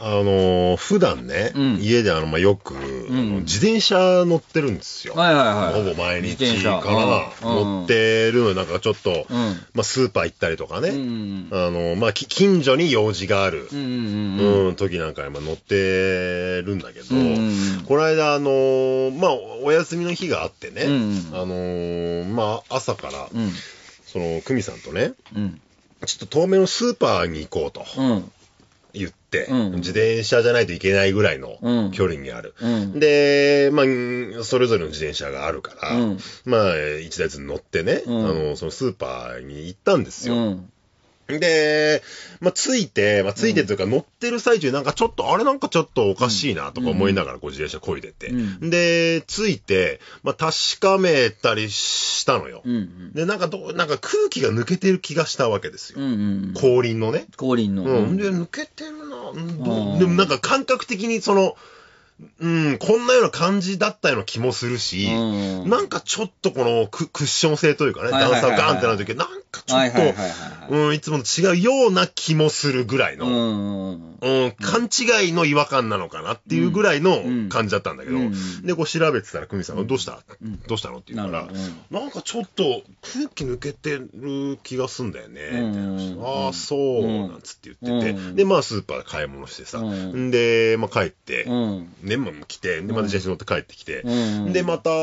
あのー、普段ね、うん、家であの、まあ、よく、うん、自転車乗ってるんですよ。はいはいはい。ほぼ毎日から、乗ってるのなんかちょっと、まあ、スーパー行ったりとかね、うんあのー、まあ、近所に用事がある、うんうん時なんか今乗ってるんだけど、うんこの間、あのー、まあ、お休みの日があってね、うんあのまあ、朝から、うん、その、久美さんとね、うん、ちょっと遠目のスーパーに行こうと。うん、うん、自転車じゃないといけないぐらいの距離にある。うん、で、まあ、それぞれの自転車があるから、まあ、一台ずつ乗ってね、あの、そのスーパーに行ったんですよ。で、まあ、ついて、まあ、ついてというか、乗ってる最中、なんかちょっと、うん、あれなんかちょっとおかしいなとか思いながら、こう自転車こいでて。うん、で、ついて、まあ、確かめたりしたのよ。うんうん、で、なんかど、う、なんか空気が抜けてる気がしたわけですよ。うんうん、後輪のね。後輪の。うん。で、抜けてるな。でもなんか感覚的にその、うん、こんなような感じだったような気もするし、うん、なんかちょっとこのクッション性というかね、段差がガンってなるとき、なんかちょっと、うん、いつもと違うような気もするぐらいの、うん、うん、勘違いの違和感なのかなっていうぐらいの感じだったんだけど、うん、で、こう調べてたら、久美さんが、どうした、どうしたのって言うから、なんかちょっと空気抜けてる気がすんだよね、ああ、そう、なんつって言ってて、で、まあスーパーで買い物してさ、で、まあ帰って、年末も来て、で、また自転車乗って帰ってきて、うん、で、また、う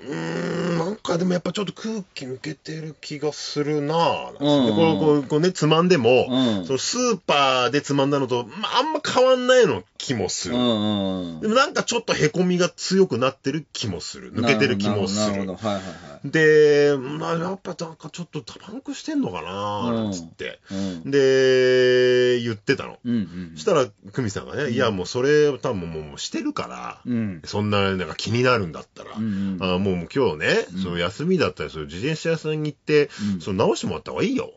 ん、なんかでもやっぱちょっと空気抜けてる気がするなぁ、うん、これ、こう、こうね、つまんでも、うん、そのスーパーでつまんだのと、まあ、あんま変わんないの気もする。うんでもなんかちょっと凹みが強くなってる気もする。抜けてる気もする。るるはいはいはい。で、まあ、やっぱなんかちょっとパンクしてんのかななんつって、で、言ってたの。うんうん、したら、久美さんがね、いや、もうそれ多分もうもうしてるから、うん、そんな、なんか気になるんだったら、うんうん、あもう今日ね、その休みだったり、そ自転車屋さんに行って、その直してもらった方がいいよ。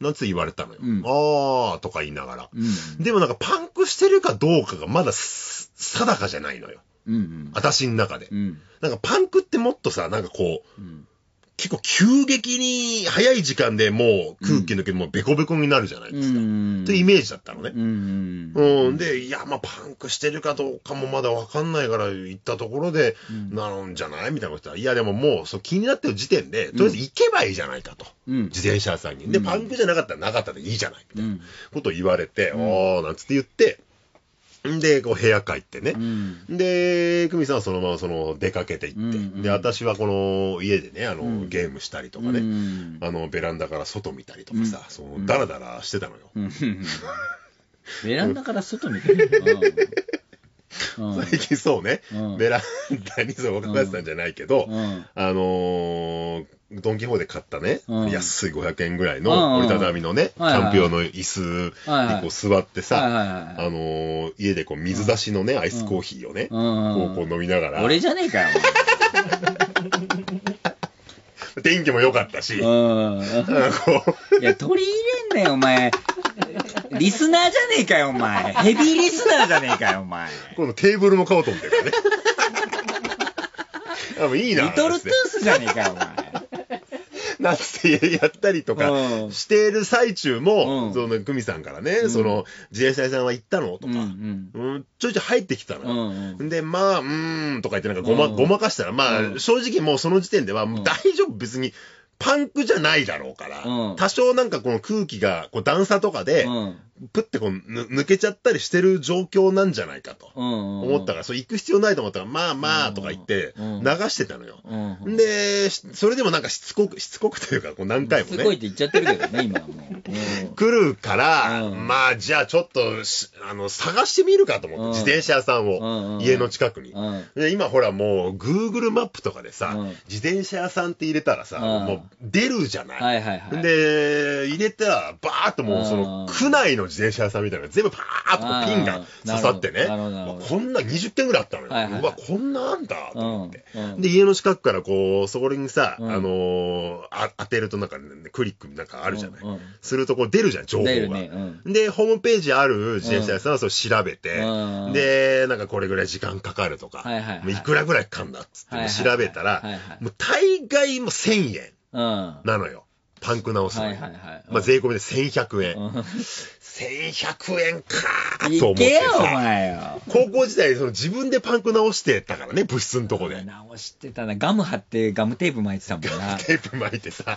なんつって言われたのよ。うん、あーとか言いながら、うん、でもなんかパンクしてるかどうかがまだ定かじゃないのよ。うんうん、私の中で、うん、なんかパンクってもっとさ、なんかこう、うん、結構急激に早い時間でもう空気抜けもうベコベコになるじゃないですか。うん、ってイメージだったのね。うん、うん、で、いや、まあパンクしてるかどうかもまだわかんないから行ったところで、なんじゃないみたいなこと言ったら、いやでももうそう気になってる時点で、とりあえず行けばいいじゃないかと。自転車屋さんに。で、パンクじゃなかったらなかったでいいじゃないみたいなことを言われて、おーなんつって言って、で、こう部屋帰ってね。うん、で、久美さんはそのままその出かけていって、うんうん、で、私はこの家でね、あの、うん、ゲームしたりとかね、うん、あの、ベランダから外見たりとかさ、その、ダラダラしてたのよ。ベランダから外見てる 最近そうね、ベランダにそうってたんじゃないけど、あのードン・キホーで買ったね、うん安い500円ぐらいの折りたたみのね、キャンピオャンプ用の椅子にこう座ってさ、あのー家でこう水出しのね、アイスコーヒーをね、こうこう飲みながら、俺じゃねえかよ。天 気も良かったし、うん。う、いや、取り入れんねん、お前。リスナーじゃねえかよ、お前。ヘビーリスナーじゃねえかよ、お前。このテーブルも買おうと思ってるからね。あ、もういいな。リトルトゥースじゃねえかよ、お前。っ てやったりとかしている最中も、うん、その、久美さんからね、うん、その、自衛隊さんは行ったのとか、うんうん、ちょいちょい入ってきたの。うん、で、まあ、うーん、とか言ってなんかごま、ごまかしたら、まあ、正直もうその時点では、大丈夫、別に。パンクじゃないだろうから、多少なんかこの空気が、こう段差とかで、プってこう、抜けちゃったりしてる状況なんじゃないかと思ったから、そう行く必要ないと思ったら、まあまあとか言って流してたのよ。で、それでもなんかしつこく、しつこくというか、こう何回もね。しつこいって言っちゃってるけどね、今もう。来るから、まあじゃあちょっと、あの、探してみるかと思って、自転車屋さんを、家の近くに。で、今ほらもう、Google マップとかでさ、自転車屋さんって入れたらさ、もう出るじゃない。で、入れたら、バーっともうその、区内の自転車屋さんみたいなのが全部パーッとピンが刺さってね、まあ、こんな20件ぐらいあったのよ、はいはい、うわこんなあんだと思って、うんうん、で家の近くからこうそこにさ、あのー、あ当てるとなんか、ね、クリックなんかあるじゃない、うんうん、するとこう出るじゃん情報が、ね、でホームページある自転車屋さんはそれ調べて、でなんかこれぐらい時間かかるとか、はいはいはい、いくらぐらいかんだっつって、調べたら、はいはいはいはい、もう大概も1000円なのよ、パンク直すのはいはいはい。まあ、税込みで1100円。1100円かーと思ってさ。高校時代、その自分でパンク直してたからね、部室のとこで。直してたな。ガム貼ってガムテープ巻いてたもんな。ガムテープ巻いてさ。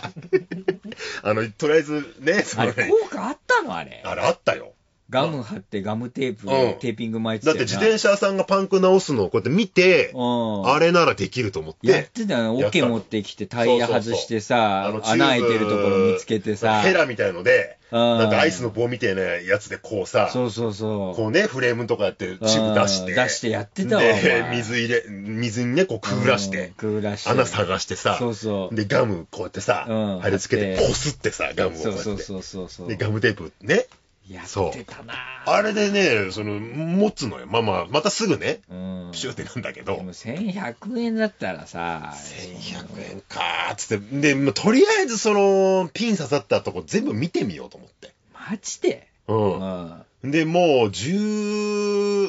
あの、とりあえずね、そのね。あれ効果あったのあれ。あれあったよ。ガム貼ってガムテープ、うんテーピング巻いてだって自転車さんがパンク直すのをこうやって見て、うんあれならできると思っやって。たよね。やっケ持ってきてタイヤ外してさ、そうそうそうあの穴開いてるところ見つけてさ。ヘラみたいので、うんなんかアイスの棒みたいなやつでこうさ、そうそうそう。こうね、フレームとかやって、チブ出して。うん出してやってたわで、水入れ、水にね、こうくぐらして、うんくぐらして穴探してさ、そうそうで、ガムこうやってさ、うん貼り付けて、やてこすってさ、ガムをこうやって。そうそうそうそうそう。で、ガムテープね、やってたなあれでね、その、持つのよ。まあまあ、またすぐね、うん、プシューってなんだけど。でも1100円だったらさ。1100円かーつって。で、とりあえずその、ピン刺さったとこ全部見てみようと思って。マジでうん。うん、で、もう、十、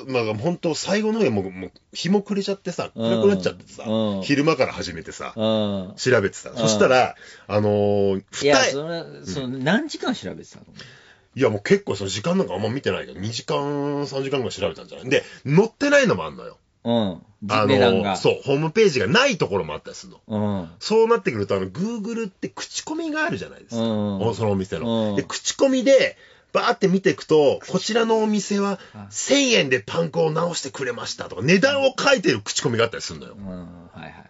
まあ、本当最後の上、もう、もう、日も暮れちゃってさ、暗くなっちゃってさ、うん、昼間から始めてさ、調べてた。そしたら、あのー、二重。いや、その、その何時間調べてたの、いや、もう結構その時間なんかあんま見てないけど、2時間、3時間ぐらい調べたんじゃないで、載ってないのもあんのよ。うん。あの、そう、ホームページがないところもあったりするの。うん。そうなってくると、あの、Google って口コミがあるじゃないですか。うん。そのお店の。で、口コミで、バーって見ていくと、こちらのお店は1000円でパン粉を直してくれましたとか、値段を書いてる口コミがあったりするのよ。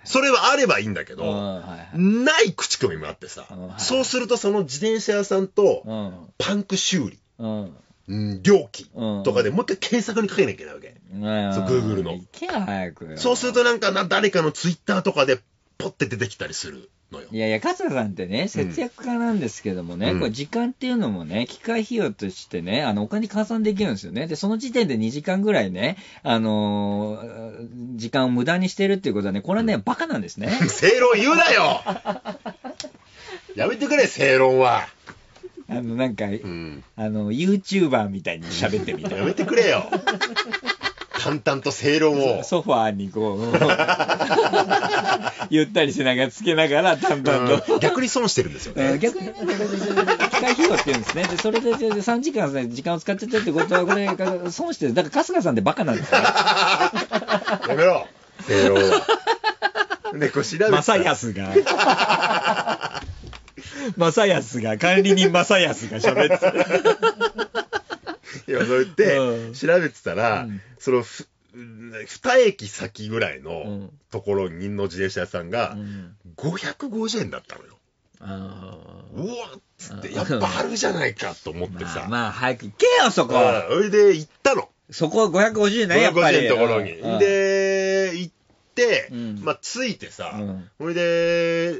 それはあればいいんだけど、ない口コミもあってさ、そうするとその自転車屋さんと、パンク修理、料金とかでもう一回検索にかけなきゃいけないわけ。そう、Google の。そうするとなんか誰かのツイッターとかで、ポって出てきたりする。のよ。いやいや、勝田さんってね、節約家なんですけどもね、うんこれ時間っていうのもね、機械費用としてね、あの、お金換算できるんですよね。で、その時点で2時間ぐらいね、あのー時間を無駄にしてるっていうことはね、これはね、バカなんですね。正論言うなよ やめてくれ、正論は。あの、なんか、うん。あの、YouTuber みたいに喋ってみたいなやめてくれよ。淡々と正論を。ソファーにこう、ゆったりしながら、つけながら、淡々と。逆に損してるんですよね。逆に、機械費用っていうんですね。で、それで3時間、時間を使っちゃってってことは、これ、損してる。だから春日さんってバカなんですよ。やめろ正論を。調べ正康が。正康が、管理人正康が喋ってた。今そう言って調べてたら、うん、そのふ2駅先ぐらいのところにの自転車屋さんが550円だったのよ。うわっつって、やっぱあるじゃないかと思ってさ。まあ、まあ、早く行けよ、そこ。それで行ったの。そこは550円だよ、やっぱり。550円のところに。で、行っ、うん、まあ、着いてさ、そ、うん、いで、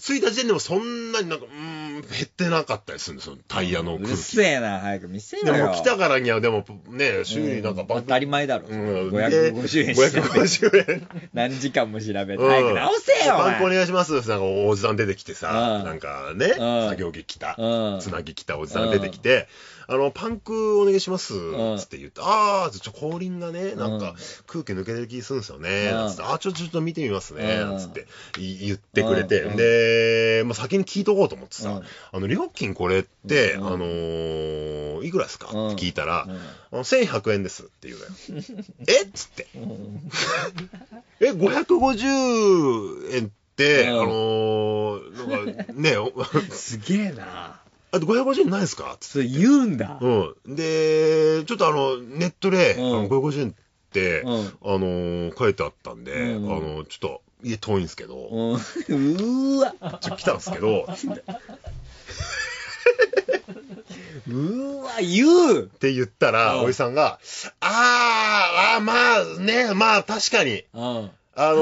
着いた時点でもそんなになんか、うん、減ってなかったりするんですよ、タイヤの空気。うっせえな、早く見せよ。でも来たからには、でもね、修理なんか、うん、当たり前だろ。うん、550円550円。何時間も調べて、早く直せよお願いします。なんか、おじさん出てきてさ、なんかね、作業着着た、つなぎ着たおじさん出てきて、あの、パンクお願いします、つって言って、ああ、ちょ、後輪がね、なんか、空気抜けてる気するんですよね、つって、ああ、ちょ、ちょっと見てみますね、つって言ってくれて、で、まあ、先に聞いとこうと思ってさ、あの、料金これって、あのいくらですかって聞いたら、1100円ですって言うのよ。えっつって。え、550円って、あのなんか、ね、すげえな。あと550円ないですかって。言うんだ。うん。で、ちょっとあの、ネットで、うん、五十550円って、うん、あの、書いてあったんで、うん、あの、ちょっと、家遠いんですけど、うん、うーわちょ来たんですけど、うわ、言うって言ったら、おじさんが、あー、あまあね、まあ確かに、うん、あの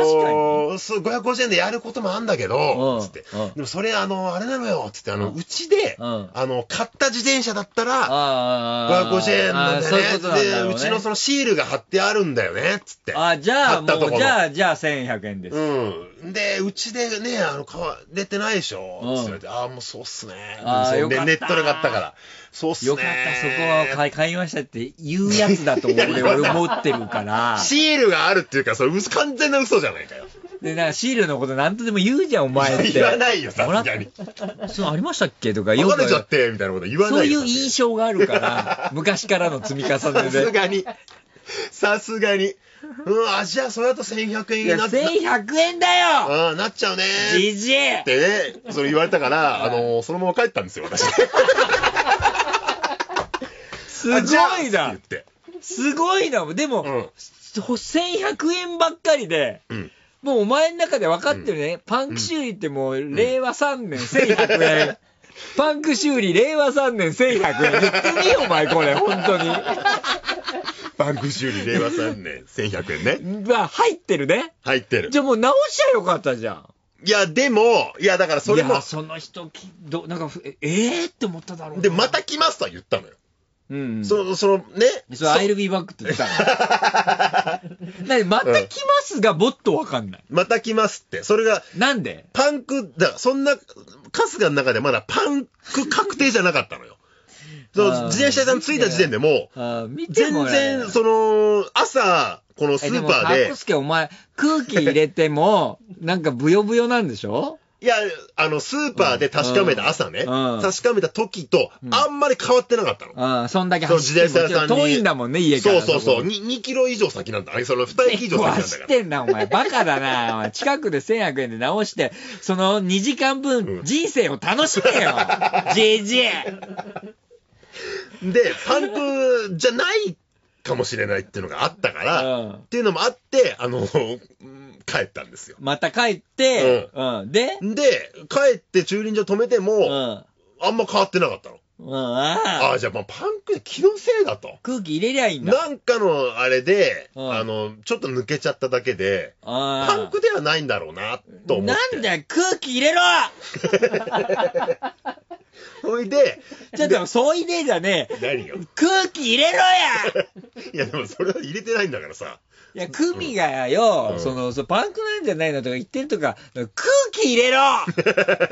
ー、そう、550円でやることもあんだけど、つって。でもそれ、あの、あれなのよ、つって、あの、うちで、あの、買った自転車だったら、550円なんだよね。で、うちのそのシールが貼ってあるんだよね、つって。あ、じゃあ、じゃあ、じゃあ1100円です。うん。で、うちでね、あの、買わ、出てないでしょ、つって。ああ、もうそうっすね。ネットで買ったから。そうっすね。よかった、そこは買い買いましたって言うやつだと俺 思ってるから。シールがあるっていうか、それ完全な嘘じゃないかよ。で、なんかシールのこと何とでも言うじゃん、お前って。言わないよ、さすがに。そう、ありましたっけとか言われちゃって、みたいなこと言わないそういう印象があるから、昔からの積み重ねで。さすがに。さすがに。うわ、じゃあそれだと1100円になっちゃう。1100円だようん、なっちゃうね。じじいってね、それ言われたから、あのー、そのまま帰ったんですよ、私。すごいな。すごいな。でも、うん、1100円ばっかりで、うん、もうお前の中で分かってるね。うん、パンク修理ってもう、令和3年1100円。パンク修理令和3年1100円。言ってみよ、お前、これ、本当に。パンク修理令和3年1100円ね。まあ、入ってるね。入ってる。じゃあもう直しちゃよかったじゃん。いや、でも、いや、だからそれも。いや、その人ど、なんか、ええー、って思っただろう。で、また来ますと言ったのよ。うんその、そのね。それ、アイルビーバックって言ってたの。また来ますが、もっとわかんない。また来ますって。それが、なんでパンク、だそんな、春日の中でまだパンク確定じゃなかったのよ。そう自転車屋さん着いた時点でも、全然、その、朝、このスーパーで。スケ、お前、空気入れても、なんかブヨブヨなんでしょいや、あの、スーパーで確かめた朝ね、うん確かめた時と、あんまり変わってなかったの。ああ、そんだけその自転車屋さんに遠いんだもんね、家から。そうそうそう、に 2, キロ以上先なんだ。あれ、その2駅以上先なんだから。走 ってんな、お前。バカだな。お前近くで1100円で直して、その2時間分、人生を楽しめよ。JJ、うん。で、パンプじゃないかもしれないっていうのがあったから、うん、っていうのもあって、あの、帰ったんですよ。また帰って、うん。うん、でで、帰って駐輪場止めても、うん、あんま変わってなかったの。うん、ああ、じゃあ、まあ、パンク、気のせいだと。空気入れりゃいいんだ。なんかのあれで、うん、あの、ちょっと抜けちゃっただけで、パンクではないんだろうな、と思って。なんだよ、空気入れろ お いで、ちょっとそいねえじゃねえ。何よ。空気入れろや いや、でもそれは入れてないんだからさ。いや、クミがよ、その、そのパンクなんじゃないのとか言ってるとか、空気入れろ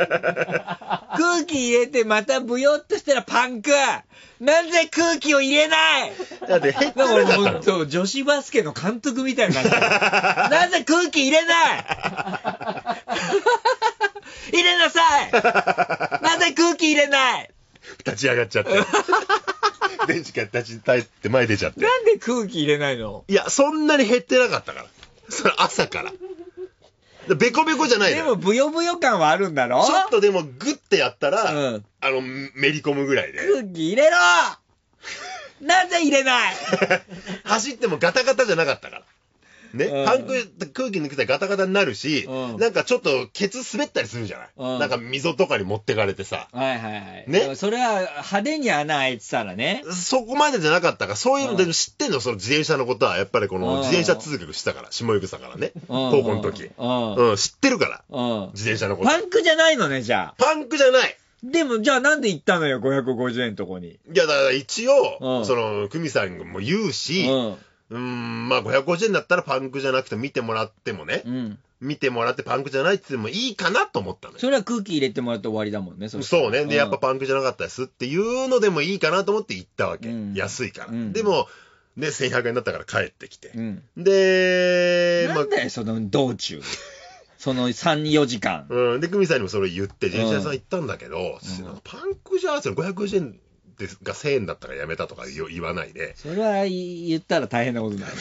空気入れてまたブヨっとしたらパンクなぜ空気を入れないだって変な俺もう女子バスケの監督みたいな感じ。なぜ空気入れない 入れなさいなぜ空気入れない立ち上がっちゃって。電池が立ち、耐って前出ちゃって。なんで空気入れないのいや、そんなに減ってなかったから。それ朝から。べこべこじゃないでも、ぶよぶよ感はあるんだろちょっとでも、グッてやったら、うん、あの、めり込むぐらいで。空気入れろ なぜ入れない 走ってもガタガタじゃなかったから。ね、うん、パンク空気抜けたらガタガタになるし、うん、なんかちょっとケツ滑ったりするじゃない、うん、なんか溝とかに持ってかれてさ。はいはいはい。ね。それは派手に穴開いてたらね。そこまでじゃなかったか、そういうので知ってんの、その自転車のことは、やっぱりこの自転車通学してたから、下草からね。高校の時。うん、知ってるから、自転車のこと。パンクじゃないのね、じゃあ。パンクじゃない。でも、じゃあなんで行ったのよ、550円のとこに。いや、だから一応、うん、その、久美さんも言うし、うん、うん、まあ550円だったらパンクじゃなくて見てもらってもね、うん、見てもらってパンクじゃないって言ってもいいかなと思ったのよ。それは空気入れてもらって終わりだもんね、そそうね。で、うん、やっぱパンクじゃなかったですっていうのでもいいかなと思って行ったわけ。うん、安いから。でも、で、1100円だったから帰ってきて。で、なんだよ、その道中。その3、4時間。うん。で、久美さんにもそれ言って、自転車さん行ったんだけど、パンクじゃそくて550円ですが1000円だったらやめたとか言わないで。それは言ったら大変なことになる、ね。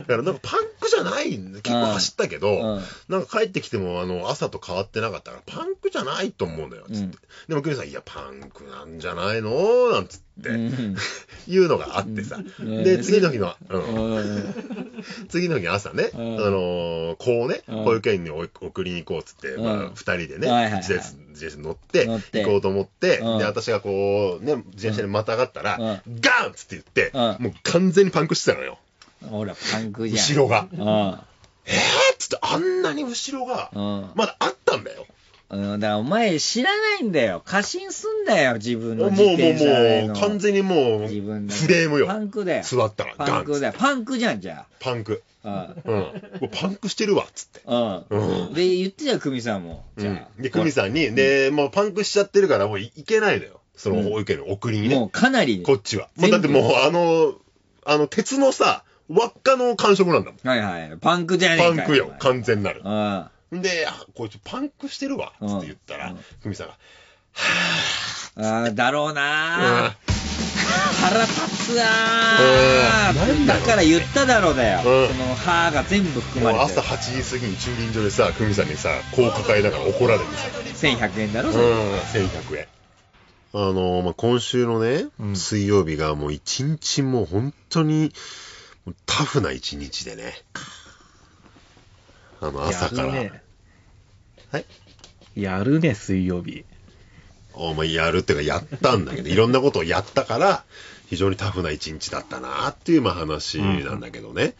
だからなんかパンクじゃない、結構走ったけど、なんか帰ってきても、あの、朝と変わってなかったから、パンクじゃないと思うのよ、つって。でも、クリさん、いや、パンクなんじゃないのなんつって、い うのがあってさ。で、次の日の、うん。次の日の朝ね、あの、こうね、保育園に送りに行こうっつって、まあ、二人でね、自転車、自乗って、行こうと思って、で、私がこう、ね、自転車にまたがったら、ガンっつって言って、もう完全にパンクしてたのよ。ほら、パンクじゃん。後ろが。うん。えー、っつって、あんなに後ろが、まだあったんだよ。うん、だからお前知らないんだよ。過信すんだよ、自分の自転車の。もうもうもう、完全にもう、自分フレームよ。パンクだよ。座ったら、パンクだよ。パンクじゃん、じゃあ。パンク。うん。うん。パンクしてるわ、つって。うん。うん、で、言ってたよ、久美さんも。じゃあ。うん、で、久美さんに、で、もうパンクしちゃってるから、もういけないのよ。その保育園の送りにね、うん、もうかなり。こっちは。もうだってもう、あの、あの、鉄のさ、輪っかの感触なんだもん。はいはい。パンクじゃねえかパンクよ、完全なる。うん。で、あ、こいつパンクしてるわ、つって言ったら、ふみさんが、はぁ。ああ、だろうなぁ。腹立つなぁ。だから言っただろうだよ。その、はぁが全部含まれて朝8時過ぎに駐輪場でさ、ふみさんにさ、こう抱えながら怒られてさ。1100円だろ、それ。うん、1100円。あの、まあ、今週のね、水曜日がもう一日もう本当に、タフな一日でね。あの、朝から。ね、はいやるね、水曜日。お前やるっていうか、やったんだけど、いろんなことをやったから、非常にタフな一日だったなっていう、まあ、話なんだけどね。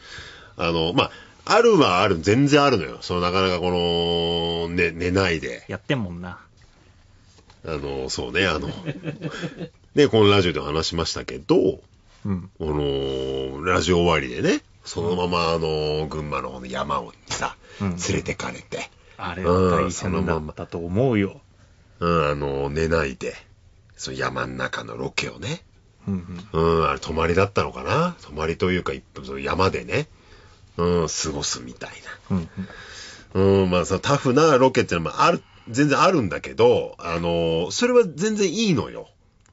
うん、あの、まあ、あるはある、全然あるのよ。そのなかなかこの、ね、寝ないで。やってんもんな。あの、そうね、あの、ね、このラジオで話しましたけど、うん、この、ラジオ終わりでね、そのまま、あの、群馬のの山をさ、うん、連れてかれて。あれは大変だったと思うよ。うん、あの、寝ないで、その山の中のロケをね。うん、うん、あれ、泊まりだったのかな泊まりというか、その山でね、うん、過ごすみたいな。うん、うん、まあ、そのタフなロケっていうのもある、全然あるんだけど、あの、それは全然いいのよ。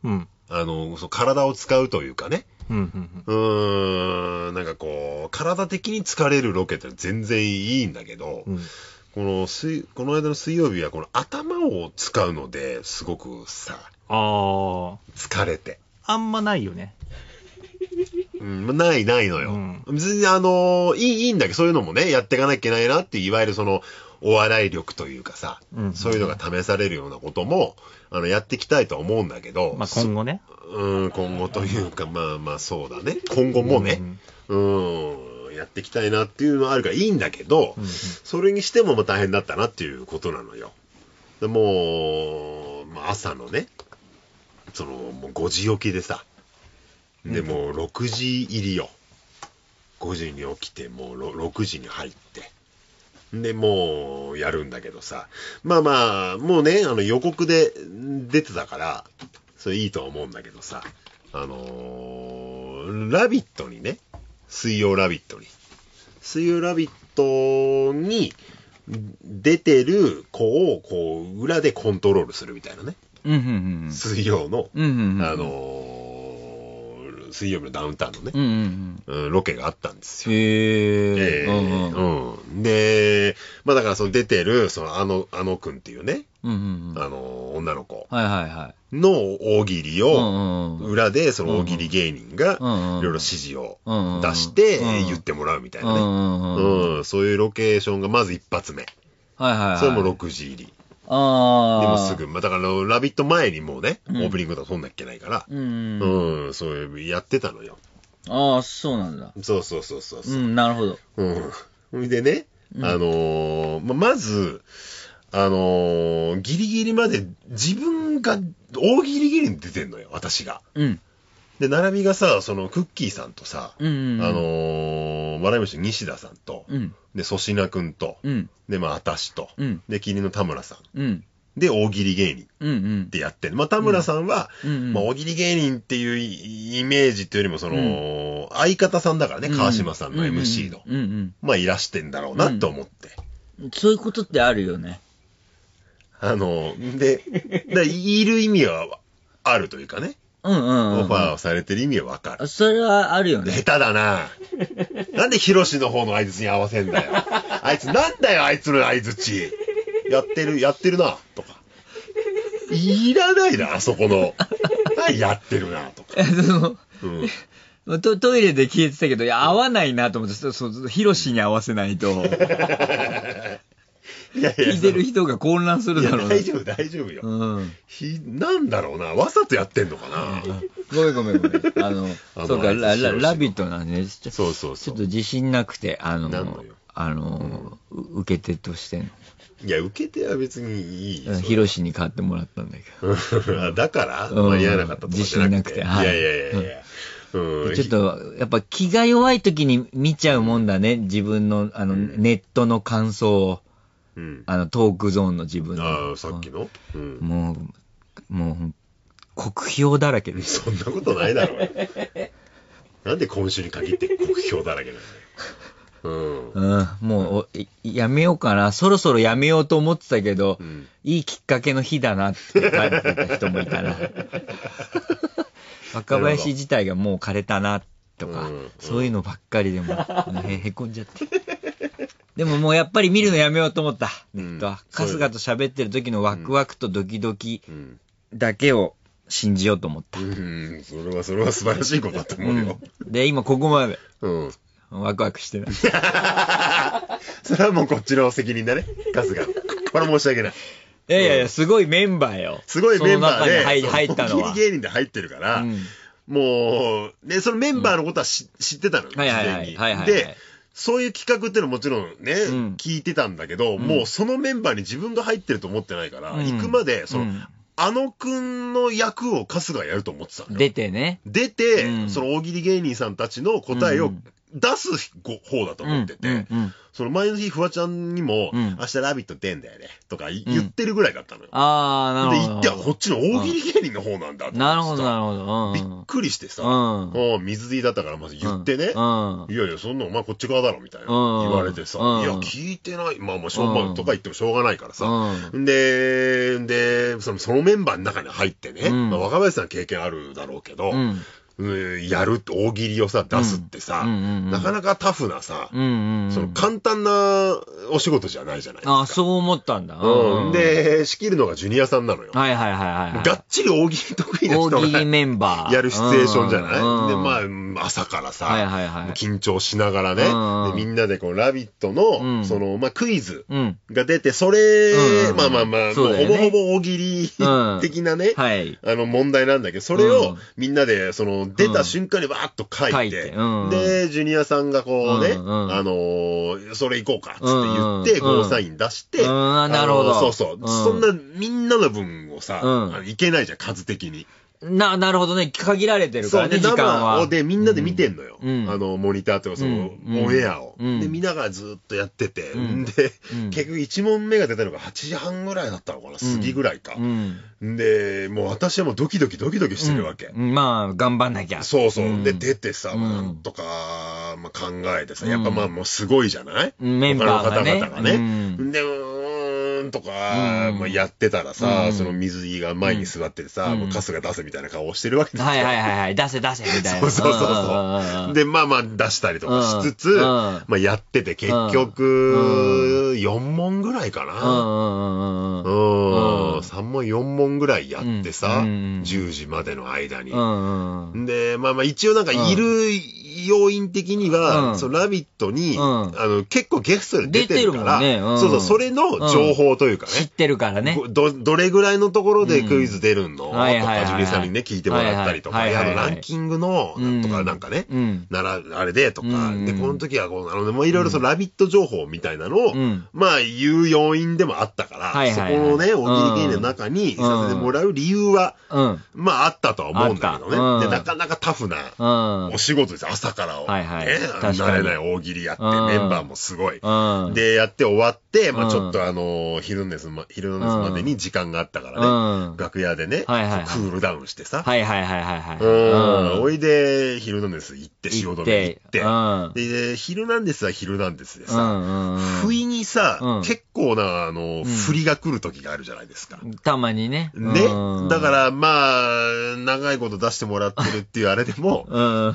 うん。あの、その体を使うというかね。うんうん、うん、なんかこう、体的に疲れるロケって全然いいんだけど、うん、この水、この間の水曜日はこの頭を使うのですごくさ、あ疲れて。あんまないよね。うん、ないないのよ。うん、別にあのいい、いいんだけど、そういうのもね、やっていかなきゃいけないなって、いわゆるその、お笑い力というかさ、うんうん、そういうのが試されるようなことも、あの、やっていきたいとは思うんだけど。まあ今後ね。うん、今後というか、まあまあそうだね。今後もね。うん、うんやっていきたいなっていうのはあるからいいんだけど、うんうん、それにしてもま大変だったなっていうことなのよ。でもう、まあ、朝のね、その、もう5時起きでさ、で、もう6時入りよ。5時に起きて、もう6時に入って、で、もう、やるんだけどさ。まあまあ、もうね、あの、予告で出てたから、それいいとは思うんだけどさ。あのー、ラビットにね、水曜ラビットに。水曜ラビットに出てる子を、こう、裏でコントロールするみたいなね。水曜の、あのー水曜日のダウンタウンのね、うん、うん、ロケがあったんですよ。へえー、うんうん、で、まあだからその出てる、そのあの、あのくんっていうね、うんうんうん、あの、女の子はははいいい。の大喜利を、裏でその大喜利芸人が、いろいろ指示を出して言ってもらうみたいなね、うん、そういうロケーションがまず一発目。はいはい、はい、それも6時入り。ああ。でもすぐ、まあ、だから、ラビット前にもうね、オープニングとか撮んなきゃいけないから、うん、うん、そういう、やってたのよ。ああ、そうなんだ。そうそうそうそう。うん、なるほど。うん。ほでね、あのー、ま、まず、あのー、ギリギリまで自分が、大ギリギリに出てんのよ、私が。うん。で、並びがさ、その、クッキーさんとさ、うんうんうん、あのー、笑い虫西田さんと、うん、で、粗品くんと、うん、で、まあ、あたしと、うん、で、麒麟の田村さん、うんで、大喜利芸人ってやって、うんうん、まあ、田村さんは、うんうん、まあ、大喜利芸人っていうイメージというよりも、その、うん、相方さんだからね、川島さんの MC の。まあ、いらしてんだろうなと思って、うん、そういうことってあるよね。あの、で、だいる意味はあるというかね。うんうん、オファーをされてる意味はわかる。それはあるよね。下手だな。なんでヒロシの方の合図に合わせんだよ。あいつなんだよ、あいつの合図値。やってる、やってるな、とか。いらないな、あそこの。やってるな、とか。そ の、うんトトイレで消えてたけど、いや、合わないなと思って、そヒロシに合わせないと。いやいや聞いてる人が混乱するだろう大丈夫、大丈夫よ。うん。ひなんだろうな、わざとやってんのかな。ごめんごめんごめん。あの、あそうか、ラ、ラ、ラビットなんでちょそうそうちょっと。自信なくて、あの、のあの、う受け手としての、いや、受け手は別にいいヒロシに買ってもらったんだけど。うん だから、うん間に合わなかったとか自信なくてはいいやいやいやいや。うん、ちょっと、やっぱ気が弱い時に見ちゃうもんだね。自分の、あの、ネットの感想を。うん、あのトークゾーンの自分の。ああ、さっきの、うん、もう、もう、酷評だらけです。そんなことないだろう。なんで今週に限って酷評だらけなだよ。うん、うん、もうやめようかな、そろそろやめようと思ってたけど、うん、いいきっかけの日だなって書いてた人もいたな。若林自体がもう枯れたなとか、うん、そういうのばっかりでも、へへこんじゃって。でももうやっぱり見るのやめようと思った。春日と喋ってる時のワクワクとドキドキだけを信じようと思った。うん、それはそれは素晴らしいことだと思うよ。で、今ここまで。うん。ワクワクしてる。それはもうこっちの責任だね、春日。これは申し訳ない。いやいやいや、すごいメンバーよ。すごいメンバーで、の中に入入ったのは。り芸人で入ってるから、うんもう、ね、そのメンバーのことはし知ってたのはいはいはいはいはいそういう企画っていうのももちろんね、うん、聞いてたんだけど、うん、もうそのメンバーに自分が入ってると思ってないから、うん、行くまで、その、あのくんの役を春日やると思ってた出てね。出て、その大喜利芸人さんたちの答えを出す方だと思ってて、その前の日、フワちゃんにも、明日ラビット出んだよね、とか言ってるぐらいだったのよ。ああ、なるほど。で、行って、こっちの大喜利芸人の方なんだなるほど、なるほど。びっくりしてさ、うん、水着だったからまず言ってね、いやいや、そんなお前こっち側だろ、みたいな、言われてさ、いや、聞いてない、まあまあ、しょうがとか言ってもしょうがないからさ、で、で、そのメンバーの中に入ってね、まあ、若林さん経験あるだろうけど、やる、大喜利をさ、出すってさ、なかなかタフなさ、その簡単なお仕事じゃないじゃないですか。あ、そう思ったんだ。うん。で、仕切るのがジュニアさんなのよ。はいはいはいはい。がっちり大喜利得意な人が。大喜利メンバー。やるシチュエーションじゃないで、まあ、朝からさ、緊張しながらね、みんなでこう、ラビットの、その、まあ、クイズが出て、それ、まあまあまあ、ほぼほぼ大喜利的なね、あの問題なんだけど、それをみんなで、その、出た瞬間にわーっと書いて、うん、で、ジュニアさんがこうね、うんうん、あのー、それ行こうか、っつって言って、ゴーサイン出して、うんなるほど。そうそう。そんなみんなの分をさ、うん、いけないじゃん、数的に。な、なるほどね。限られてるからね、時間は。で、みんなで見てんのよ。うん、あの、モニターとか、その、オンエアを。うん、で、見ながらずっとやってて。うん、で、結局1問目が出たのが8時半ぐらいだったのかな、過ぎぐらいか。で、もう私はもうドキドキドキドキしてるわけ。まあ、頑張んなきゃ。そうそう。で、出てさ、なんとか、まあ考えてさ、やっぱまあもうすごいじゃない、メンバーの方々がね。で、んとか、まあ、やってたらさ、その水着が前に座っててさ、もうカスが出せみたいな顔をしてるわけですよ。はいはいはい出せ出せみたいな。そうそうそうそう。で、まあまあ出したりとかしつつ、まあやってて結局、4問ぐらいかな。うん。3問4問ぐらいやってさ、10時までの間に。で、まあまあ一応なんかいる、要因的には、そのラビットに、あの、結構ゲストで出てるから、そうそう、それの情報とというかね。知ってるからね。ど、どれぐらいのところでクイズ出るの、うん、とか、はじめさんにね、聞いてもらったりとか、はいはい、ランキングの、とかなんかね、うん、なら、あれで、とか、うん、で、この時はこう、あの、ね、もういろいろそのラビット情報みたいなのを、まあ、言う要因でもあったから、そこのね、大喜利芸人の中にさせてもらう理由は、まあ、あったとは思うんだけどね。で、なかなかタフな、お仕事です、朝からを、はいはい、慣れない大喜利やって、メンバーもすごい。で、やって終わって、まあ、ちょっとあの、昼寝すま、昼寝すまでに時間があったからね。うん、楽屋でね、はいはいはい、クールダウンしてさ。はいはいはいはい、はいうんおいで、昼なんです。行って、仕事で行って。で、昼なんですは昼なんですでさ、うんうん、不意にさ、結構な、あの、振りが来る時があるじゃないですか。たまにね。ね。だから、まあ、長いこと出してもらってるっていうあれでも、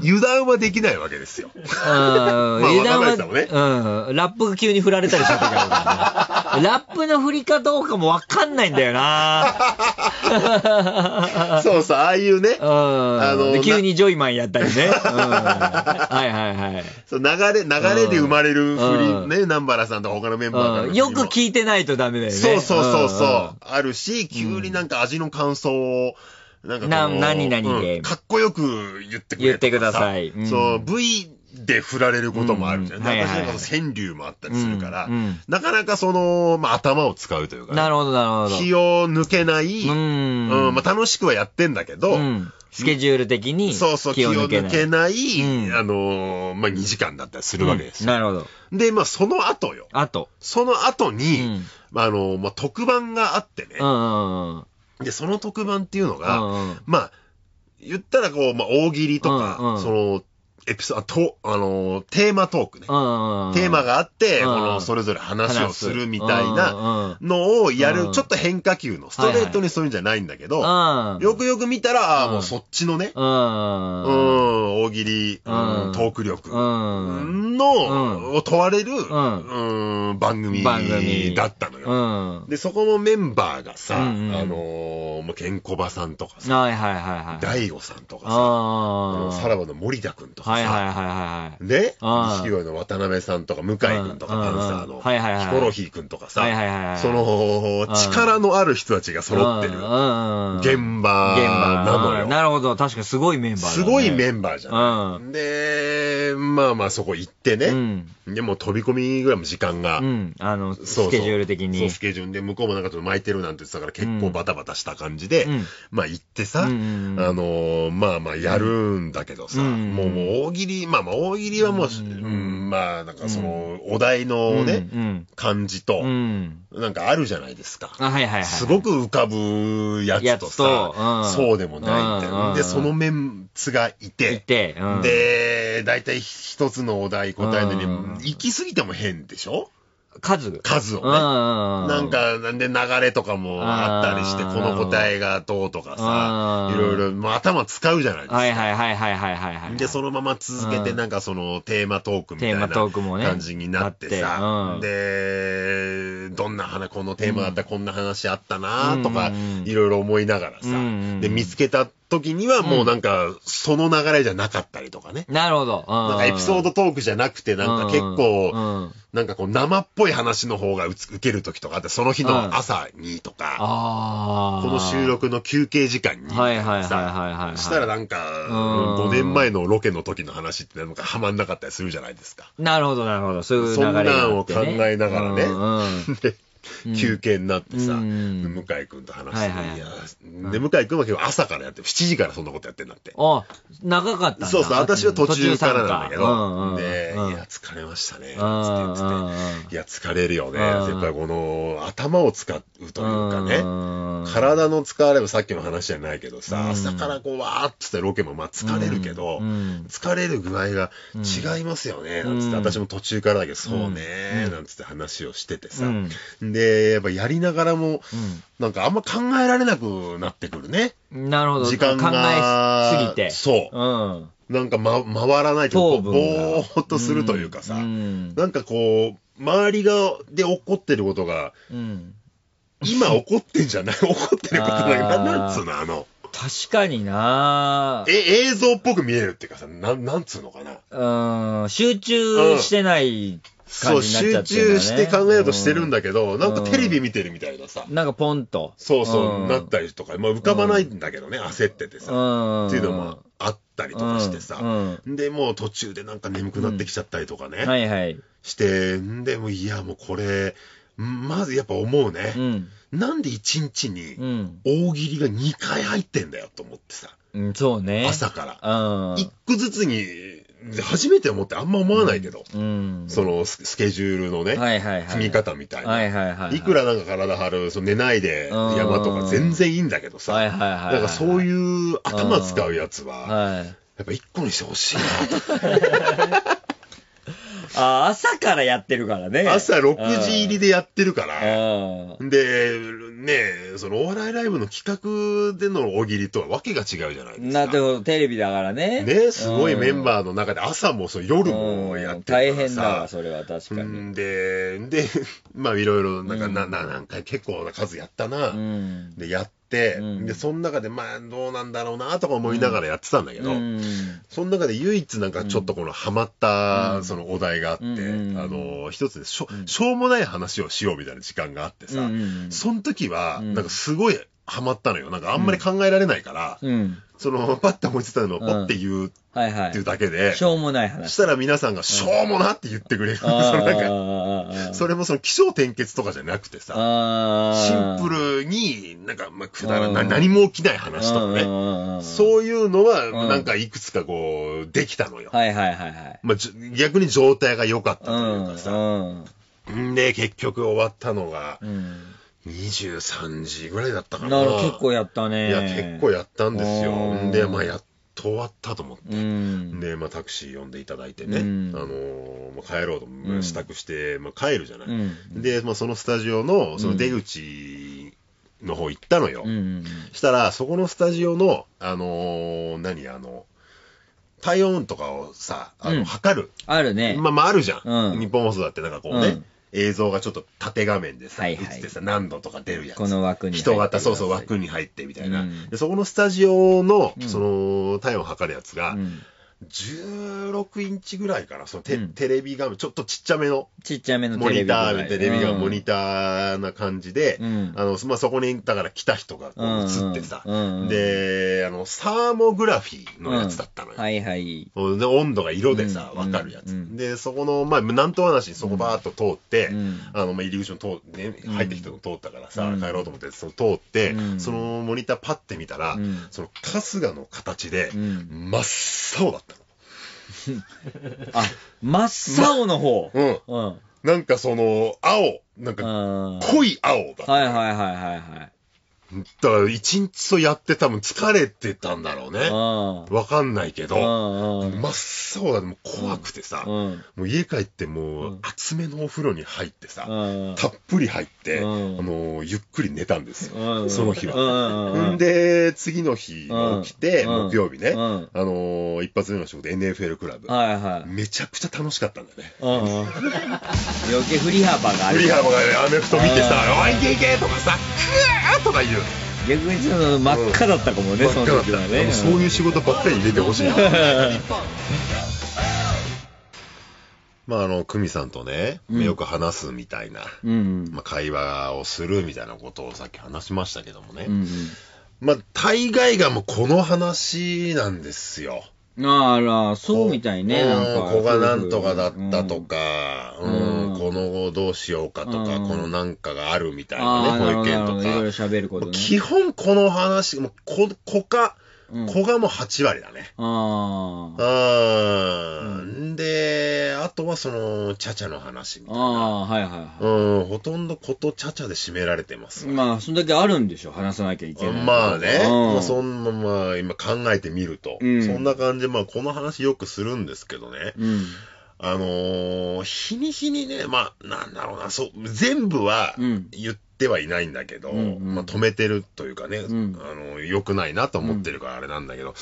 油断はできないわけですよ。まあ、油断は、ね、ラップが急に振られたりした時あるか ラップの振りかどうかもわかんないんだよな。そうさ、ああいうね。うん。あの、急にジョイマンやったりね。うん。はいはいはい。そう流れ、流れで生まれる振り、ね、南原さんとか他のメンバーから、よく聞いてないとダメだよね。そうそうそうあるし、急になんか味の感想を、なんかな何々で、かっこよく言ってくれ言ってください。そう、V で振られることもあるじゃん。うん、私なんか川柳もあったりするから、なかなかその、まあ、頭を使うというか、ね、なるほど、なるほど。気を抜けない、うん、うん、まあ、楽しくはやってんだけど、うんスケジュール的に。そうそう、気を抜けない。うん、あのー、まあ、2時間だったりするわけですよ、うん、なるほど。で、まあ、その後よ。あと。その後に、うん、まあ、あのー、まあ、特番があってね。うんで、その特番っていうのが、うんうん、まあ、言ったらこう、まあ、大喜利とか、うんうん、その、エピソード、あの、テーマトークね。テーマがあって、この、それぞれ話をするみたいなのをやる、ちょっと変化球の、ストレートにそういうんじゃないんだけど、よくよく見たら、ああ、もうそっちのね、うん、大喜利、トーク力の、を問われる、番組だったのよ。で、そこのメンバーがさ、あの、ケンコバさんとかさ、大悟さんとかさ、さらばの森田くんとかさ、はいはいはいはい。ね錦鯉の渡辺さんとか、向井君とか、ダンサーの、ヒコロヒー君とかさ、その、力のある人たちが揃ってる現場なのよ。ほど。確かにすごいメンバーだ、ね、すごいメンバーじゃん、で、まあまあそこ行ってね。うん、でも飛び込みぐらいも時間が。うん、あの、スケジュール的に。そう、スケジュールで向こうもなんかちょっと巻いてるなんて言ってたから結構バタバタした感じで、うん、まあ行ってさ、うんあの、まあまあやるんだけどさ、もう大喜利、まあまあ大喜利はもう、うんまあなんかその、お題のね、感じと、なんかあるじゃないですか。はいはいはい。すごく浮かぶやつとさ、とそうでもないみたいな。で、そのメンツがいて、いてうん、で、大体一つのお題答えるのに、うん、行き過ぎても変でしょ数数をね。なんか、なんで流れとかもあったりして、この答えがどうとかさ、いろいろ、もう頭使うじゃないですか。はいはいはいはいはいで、そのまま続けて、なんかそのテーマトークみたいな感じになってさ、で、どんな話、このテーマだったらこんな話あったなとか、いろいろ思いながらさ、で、見つけた時にはもうなんか、その流れじゃなかったりとかね。なるほど。なんかエピソードトークじゃなくて、なんか結構、なんかこう生っぽい話の方が受ける時とかって、その日の朝にとか、この収録の休憩時間に、はいはいはいしたらなんか、5年前のロケの時の話ってなんかはまんなかったりするじゃないですか。なるほどなるほど。そういう流れ、そんなんを考えながらね。休憩になってさ、うん、向井君と話して、はいはい、や、で、向井君は朝からやって、7時からそんなことやってんだって。あ、長かったそうそう、私は途中からなんだけど、うんうん、で、いや、疲れましたね、つって言ってて、いや、疲れるよね、やっぱりこの、頭を使うというかね、体の疲れもさっきの話じゃないけどさ、うん、朝からこうわーっつってロケもまあ疲れるけど、うん、疲れる具合が違いますよね、なんつって、私も途中からだけど、そうねなんつって話をしててさ、で、やっぱやりながらも、なんかあんま考えられなくなってくるね。なるほど。時間が。考えすぎて。そう。うん。なんか、ま、回らないとぼーっとするというかさ、うん、なんかこう、周りがで起こってることが、うん、今怒ってんじゃない 怒ってることだけど、なんつうの、あの。確かになえ、映像っぽく見えるっていうかさ、なん、なんつうのかな。うん、集中してない感じになっちゃってる、ね、そう、集中して考えようとしてるんだけど、うん、なんかテレビ見てるみたいなさ。なんかポンと。そうそう、うん、なったりとか、まあ浮かばないんだけどね、うん、焦っててさ。うん。っていうのもあったりとかしてさ。うん。で、もう途中でなんか眠くなってきちゃったりとかね。はいはい。して、んで、もいや、もうこれ、まずやっぱ思うね。うんなんで一日に大喜利が2回入ってんだよと思ってさ、うん。そうね。朝から。うん。1個ずつに、初めて思ってあんま思わないけど、うん。そのススケジュールのね、はいはいはい。組み方みたいな。はいはいはい。いくらなんか体張る、その寝ないで山とか全然いいんだけどさ、はいはいはいだからそういう頭使うやつは、はい。やっぱ一個にしてほしいな。あ朝からやってるからね。朝6時入りでやってるから。で、ねそのお笑いライブの企画での大喜利とはわけが違うじゃないですか。なるほど、テレビだからね。ね、すごいメンバーの中で朝もそう夜もやってるからさ。大変だわ、それは確かに。で、で、まあいろいろなんか、うん、ななんか結構な数やったな、うん、でやって、うん、でその中でまあどうなんだろうなとか思いながらやってたんだけど、その中で唯一なんかちょっとこのハマったそのお題があって、あの一つでしょしょうもない話をしようみたいな時間があってさ、その時はなんかすごいハマったのよなんかあんまり考えられないから。その、パッて思いついたのを、ポって言う、はいはい。っていうだけで、しょうもない話。したら皆さんが、しょうもなって言ってくれる。そのなんか、それもその、気象転結とかじゃなくてさ、シンプルに、なんか、まあ、くだらな何も起きない話とかね、そういうのは、なんか、いくつかこう、できたのよ。はいはいはいはい。まあ、逆に状態が良かったというかさ、んで、結局終わったのが、うん23時ぐらいだったかな。なる結構やったね。いや、結構やったんですよ。で、まあ、やっと終わったと思って。で、まあ、タクシー呼んでいただいてね、あのまあ、帰ろうと、支度して、うまあ、帰るじゃない。で、まあ、そのスタジオの、その出口、の方行ったのよ。したら、そこのスタジオの、あの何、あの、体温とかをさ、あの、測る。あるね。まあ、まあ、あるじゃん。日本放送だってなんかこうね。映像がちょっと縦画面でさ、はいはい、映ってさ、何度とか出るやつ。この枠に人型、そうそう枠に入ってみたいな。うん、でそこのスタジオの、その、体温測るやつが、うん16インチぐらいかな、そのテうん、テレビ画面、ちょっとちっちゃめの、ちっちゃめのモニター、テレビが、面、モニターな感じで、うん、あのまあ、そこにだから来た人が映ってさ、であの、サーモグラフィーのやつだったのよ。はいはい、で温度が色でさ、わかるやつ。で、そこの、まあ、と東話にそこばーっと通って、あのまあ、入り口の通、ね、入ってきたの通ったからさ、帰ろうと思って、その通って、そのモニターパって見たら、その春日の形で、真っ青だった。あ、真っ青の方。うん。うん。なんかその、青。なんか、濃い青だはいはいはいはいはい。だから一日とやってたぶん疲れてたんだろうね。わかんないけど、真っ青だもう怖くてさ、もう家帰ってもう厚めのお風呂に入ってさ、たっぷり入って、あのゆっくり寝たんですよ、その日は。んで、次の日起きて、木曜日ね、あの一発目の仕事 NFL クラブ、めちゃくちゃ楽しかったんだね。余計振り幅がある。振り幅がね、アメフト見てさ、おいけいけとかさ、くーとか言う。逆にの真っ赤だったかもね、うん、その時はねそういう仕事ばっかりに出てほしい まあ、あの、久美さんとね、よく話すみたいな、うん、まあ、会話をするみたいなことをさっき話しましたけどもね、うんうん、まあ、大概がもうこの話なんですよ。あら、そうみたいね。なん子がなんとかだったとか、うん、この後どうしようかとか、このなんかがあるみたいなね、保育園とか。いろいろ喋ることね。基本この話、もう子か、子がもう8割だね。ああ。うん。で、あとはその、ちゃちゃの話みたいな。ああ、はいはいはい。うん、ほとんどことちゃちゃで占められてます、まあ、そんだけあるんでしょ、話さなきゃいけない。まあね、まあ、そんな、まあ、今考えてみると、うん、そんな感じ、まあ、この話よくするんですけどね。うんあのー、日に日にね、まあ、なんだろうな、そう、全部は言っってはいないんだけど、うんうん、まあ、止めてるというかね、うん、あの、良くないなと思ってるからあれなんだけど、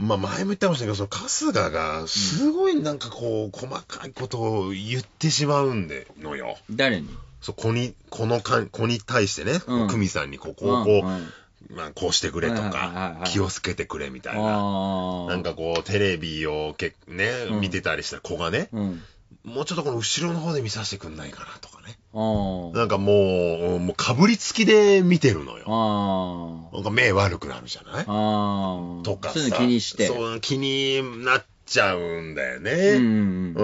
うん、まあ前も言ってましたけど、その春日がすごいなんかこう、細かいことを言ってしまうんでのよ。誰にそう、子に、このかん、子に対してね、久美さんにここをこう、まあ、こうしてくれとか、気をつけてくれみたいな。なんかこう、テレビをけ、ね、見てたりした子がね、もうちょっとこの後ろの方で見させてくんないかなとかね。なんかもう、もうかぶりつきで見てるのよ。なんか目悪くなるじゃないとかそう気にして。そう、気になっちゃうんだよね。うん。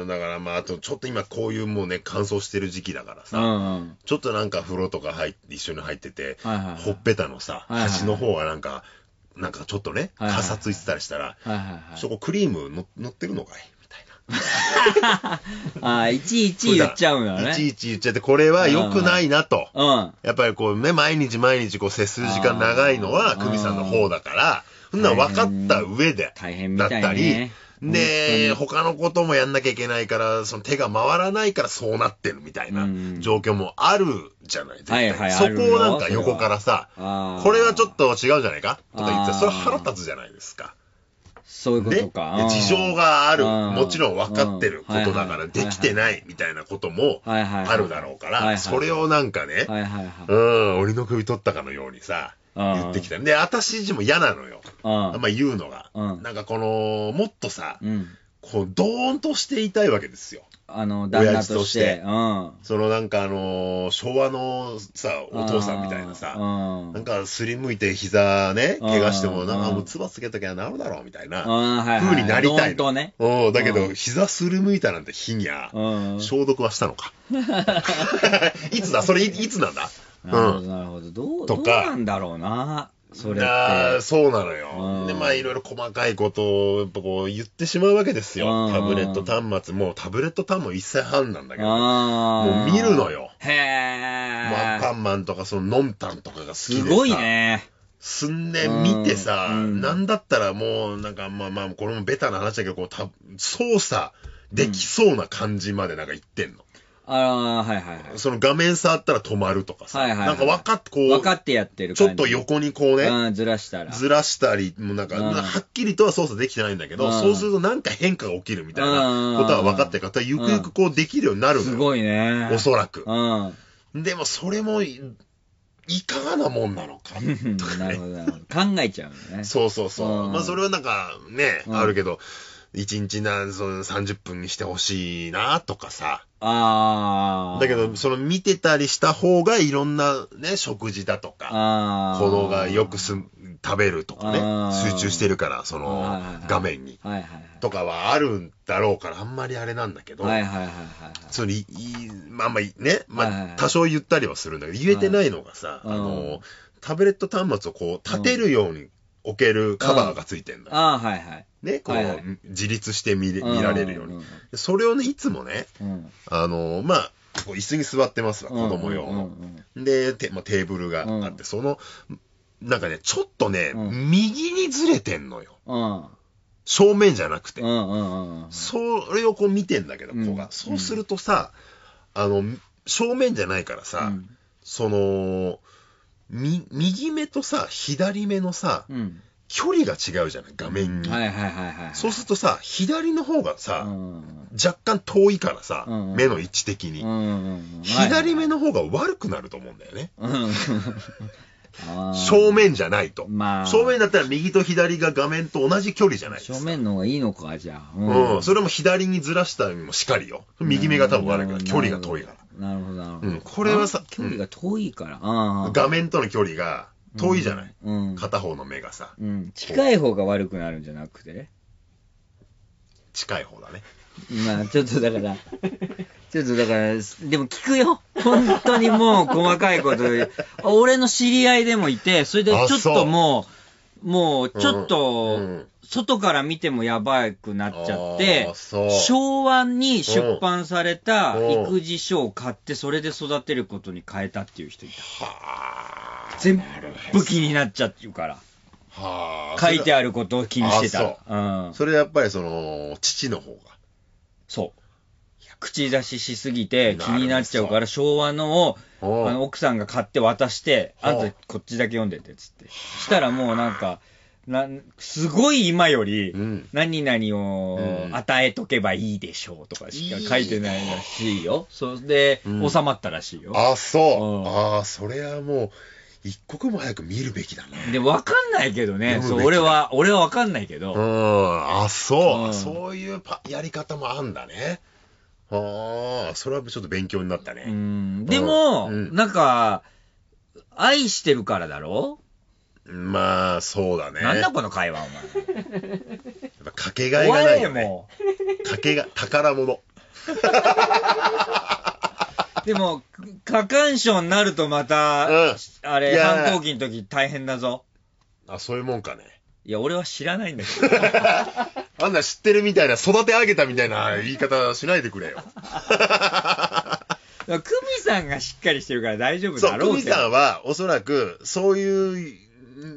うん、だからまあ、あとちょっと今こういうもうね、乾燥してる時期だからさ、ちょっとなんか風呂とか入っ一緒に入ってて、ほっぺたのさ、端の方がなんか、なんかちょっとね、かさついてたりしたら、そこクリームの乗ってるのかい あいちいち言っちゃうね。いちいち言っちゃって、これは良くないなと。うん。やっぱりこうね、毎日毎日こう接する時間長いのは、久美さんの方だから、そんな分かった上で、大変だったり、で、他のこともやんなきゃいけないから、その手が回らないからそうなってるみたいな状況もあるじゃないですか。はいはい、そこをなんか横からさ、これはちょっと違うじゃないかとか言って、それ腹立つじゃないですか。そういうことか。ね、事情がある。もちろん分かってることだから、できてないみたいなこともあるだろうから、それをなんかね、うん、俺の首取ったかのようにさ、言ってきた。で、私自身も嫌なのよ。あんま言うのが。なんかこの、もっとさ、こう、どーんとしていたいわけですよ。あの、旦那として。してうん、そのなんかあのー、昭和のさ、お父さんみたいなさ、うん、なんかすりむいて膝ね、怪我しても、なんかもう唾つけときゃなるだろうみたいな、風になりたい。本当ね。うん、だけど、膝すりむいたなんて日にゃ、消毒はしたのか。いつだそれいつなんだうん。なるほど。どう、とか、どうなんだろうな。そりゃそうなのよ。で、まあ、いろいろ細かいことを、やっぱこう、言ってしまうわけですよ。タブレット端末、もうタブレット端末一切半なんだけど、もう見るのよ。へえ。ワンパンマンとか、その、ノンタンとかが好きでさ。すごいね。すんで見てさ、なんだったらもう、なんか、まあまあ、これもベタな話だけど、こう、た操作できそうな感じまでなんか言ってんの。ああ、はいはいはい。その画面触ったら止まるとかさ。はいはい、はい、なんか分かって、こう。分かってやってるちょっと横にこうね。ずらしたら。ずらしたり、もうなんか、はっきりとは操作できてないんだけど、そうするとなんか変化が起きるみたいなことは分かってるから、ゆくゆくこうできるようになるすごいね。おそらく。うん。でもそれも、いかがなもんなのか、ね、なるほど。考えちゃうね。そうそうそう。まあそれはなんかね、あるけど。うん1日な、その30分にしてほしいなとかさ。ああ。だけど、その見てたりした方がいろんなね、食事だとか、子供がよくす食べるとかね、集中してるから、その画面に、はいはいとかはあるんだろうから、あんまりあれなんだけど、はいはいはいそのいまあまあね、まあ、多少言ったりはするんだけど、言えてないのがさ、あの、タブレット端末をこう立てるように置けるカバーがついてんだ。ああ、はいはい。ね、こう、はいはい、自立して見れ見られるように、うんうんそれをね、いつもね、うん、あの、まあ、椅子に座ってますわ、子供用の。うんうん、でテ、まあ、テーブルがあって、うん、その、なんかね、ちょっとね、うん、右にずれてんのよ。正面じゃなくて、うんうんうん。それをこう見てんだけど、子が。そうするとさ、あの、正面じゃないからさ、その、み右目とさ左目のさ、うん距離が違うじゃない画面に、はいはいはいはい。そうするとさ、左の方がさ、うん若干遠いからさ、うん目の位置的に、うんうんうん左目の方が悪くなると思うんだよね。うん正面じゃないと。まあ正面だったら右と左が画面と同じ距離じゃないですか。正面の方がいいのか、じゃあ。うん、それも左にずらした意もしかりよ。右目が多分悪いから、距離が遠いから。なるほど、なるほど。うん、これはさ、距離が遠いから。ああ画面との距離が遠いじゃない、うん片方の目がさ、うん。近い方が悪くなるんじゃなくて近い方だね。まあ、ちょっとだから、ちょっとだから、でも聞くよ。本当にもう細かいこと。俺の知り合いでもいて、それでちょっともう、もうちょっと、うん外から見てもやばくなっちゃって、昭和に出版された育児書を買って、それで育てることに変えたっていう人いた。全部気になっちゃってるから。は書いてあることを気にしてた。そ,、うん、それやっぱりその、父の方が。そう。口出ししすぎて気になっちゃうから、昭和のを、あの奥さんが買って渡して、あんたこっちだけ読んでて、つって。したらもうなんか、なすごい今より、何々を与えとけばいいでしょうとかしか書いてないらしいよ。それで、収まったらしいよ。あ、そう。ああ、それはもう、一刻も早く見るべきだな。で、わかんないけどね。そう、俺は、俺はわかんないけど。うん。あ、そう。うん、そういうやり方もあんだね。ああ、それはちょっと勉強になったね。うん。でも、うん、なんか、愛してるからだろまあ、そうだね。なんだこの会話、お前。やっぱかけがえがないよね。かけが、宝物。でも、過干渉になるとまた、うんあれ、反抗期の時大変だぞ。あ、そういうもんかね。いや、俺は知らないんだけど。あんな知ってるみたいな、育て上げたみたいな言い方しないでくれよ。久美さんがしっかりしてるから大丈夫そだう、ろう久美さんは、おそらく、そういう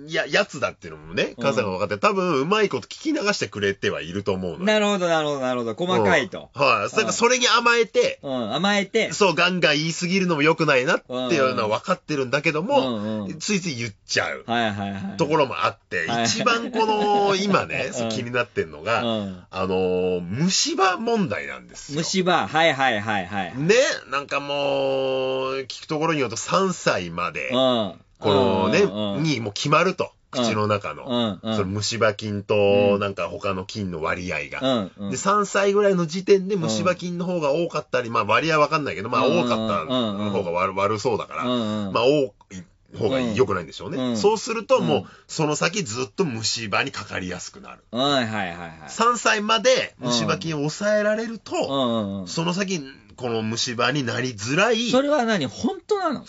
や、やつだっていうのもね、母さんが分かって、多分、うまいこと聞き流してくれてはいると思うのなるほど、なるほど、なるほど。細かいと。はい、だからそれに甘えて、うん、甘えて。そう、ガンガン言いすぎるのも良くないなっていうのは分かってるんだけどうんもう、んついつい言っちゃうはいはいはい。ところもあって一番この、今ね、そう気になってんのうが、ん。あのー、虫歯問題なんですよ。虫歯、はいはいはいはい。ね、なんかもう、聞くところによると3歳まで、うん。このね、にもう決まると。口の中の、うんその虫歯菌と、なんか他の菌の割合が、うんで、3歳ぐらいの時点で虫歯菌の方が多かったり、まあ割合わかんないけど、まあ多かった方が悪,、そうだから、うんまあ多い方が良くないんでしょうね、うん、そうするともう、その先ずっと虫歯にかかりやすくなる。はいはいはい、はい。3歳まで虫歯菌を抑えられると、その先、この虫歯になりづらい。それは何本当なの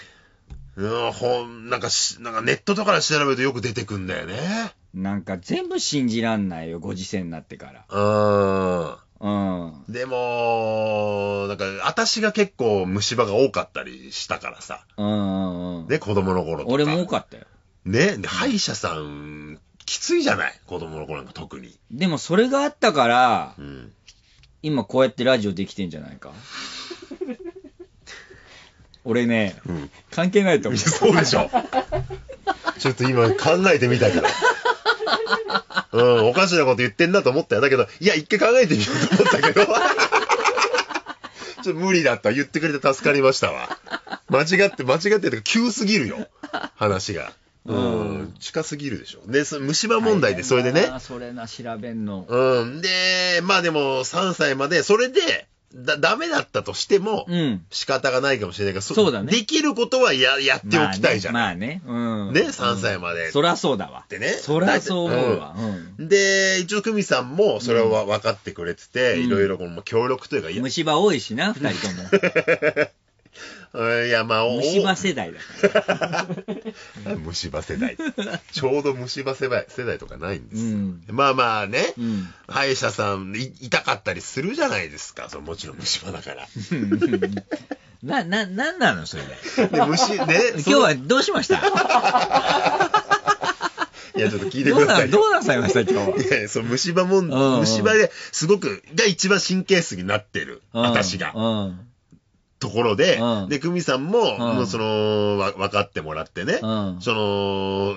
うん、ほん、なんかし、なんかネットとかで調べるとよく出てくんだよね。なんか全部信じらんないよ、ご時世になってから。うん。うん。でも、なんか、私が結構虫歯が多かったりしたからさ。うんうんうん。ね、子供の頃俺も多かったよ。ね、で歯医者さん、きついじゃない子供の頃なんか特に。でもそれがあったからう、ん。今こうやってラジオできてんじゃないか。俺ね、うん、関係ないと思う。そうでしょ。ちょっと今考えてみたけど。うん、おかしなこと言ってんなと思ったよ。だけど、いや、一回考えてみようと思ったけど。ちょっと無理だった。言ってくれて助かりましたわ。間違って、間違ってる急すぎるよ。話が。うん、うん、近すぎるでしょ。で、そ虫歯問題で、それでね。それな、調べんの。うん。で、まあでも、3歳まで、それで、だ、ダメだったとしても、うん、仕方がないかもしれないけど、そうだね。できることはや、やっておきたいじゃん。まあね。まあねうん、ね、3歳まで、うん、そらそうだわ。ってね。そらそう思うわ。うん、で、一応、久美さんも、それは分かってくれてて、いろいろこの協力というか、虫歯多いしな、二人とも。いや、まあ、虫歯世代だから。虫歯世代。ちょうど虫歯世代世代とかないんですよ。うん、まあまあね、うん、歯医者さん痛かったりするじゃないですか。そもちろん虫歯だから。な、な、なんなのそれで。虫、ね。今日はどうしましたいや、ちょっと聞いてください。どうなさいました、今日いや、そう、虫歯もん、うんうん、虫歯ですごく、が一番神経質になってる、うん、私が。うんところで、うん、で、久美さんも、うん、もうその、わ、分かってもらってね、うん、その、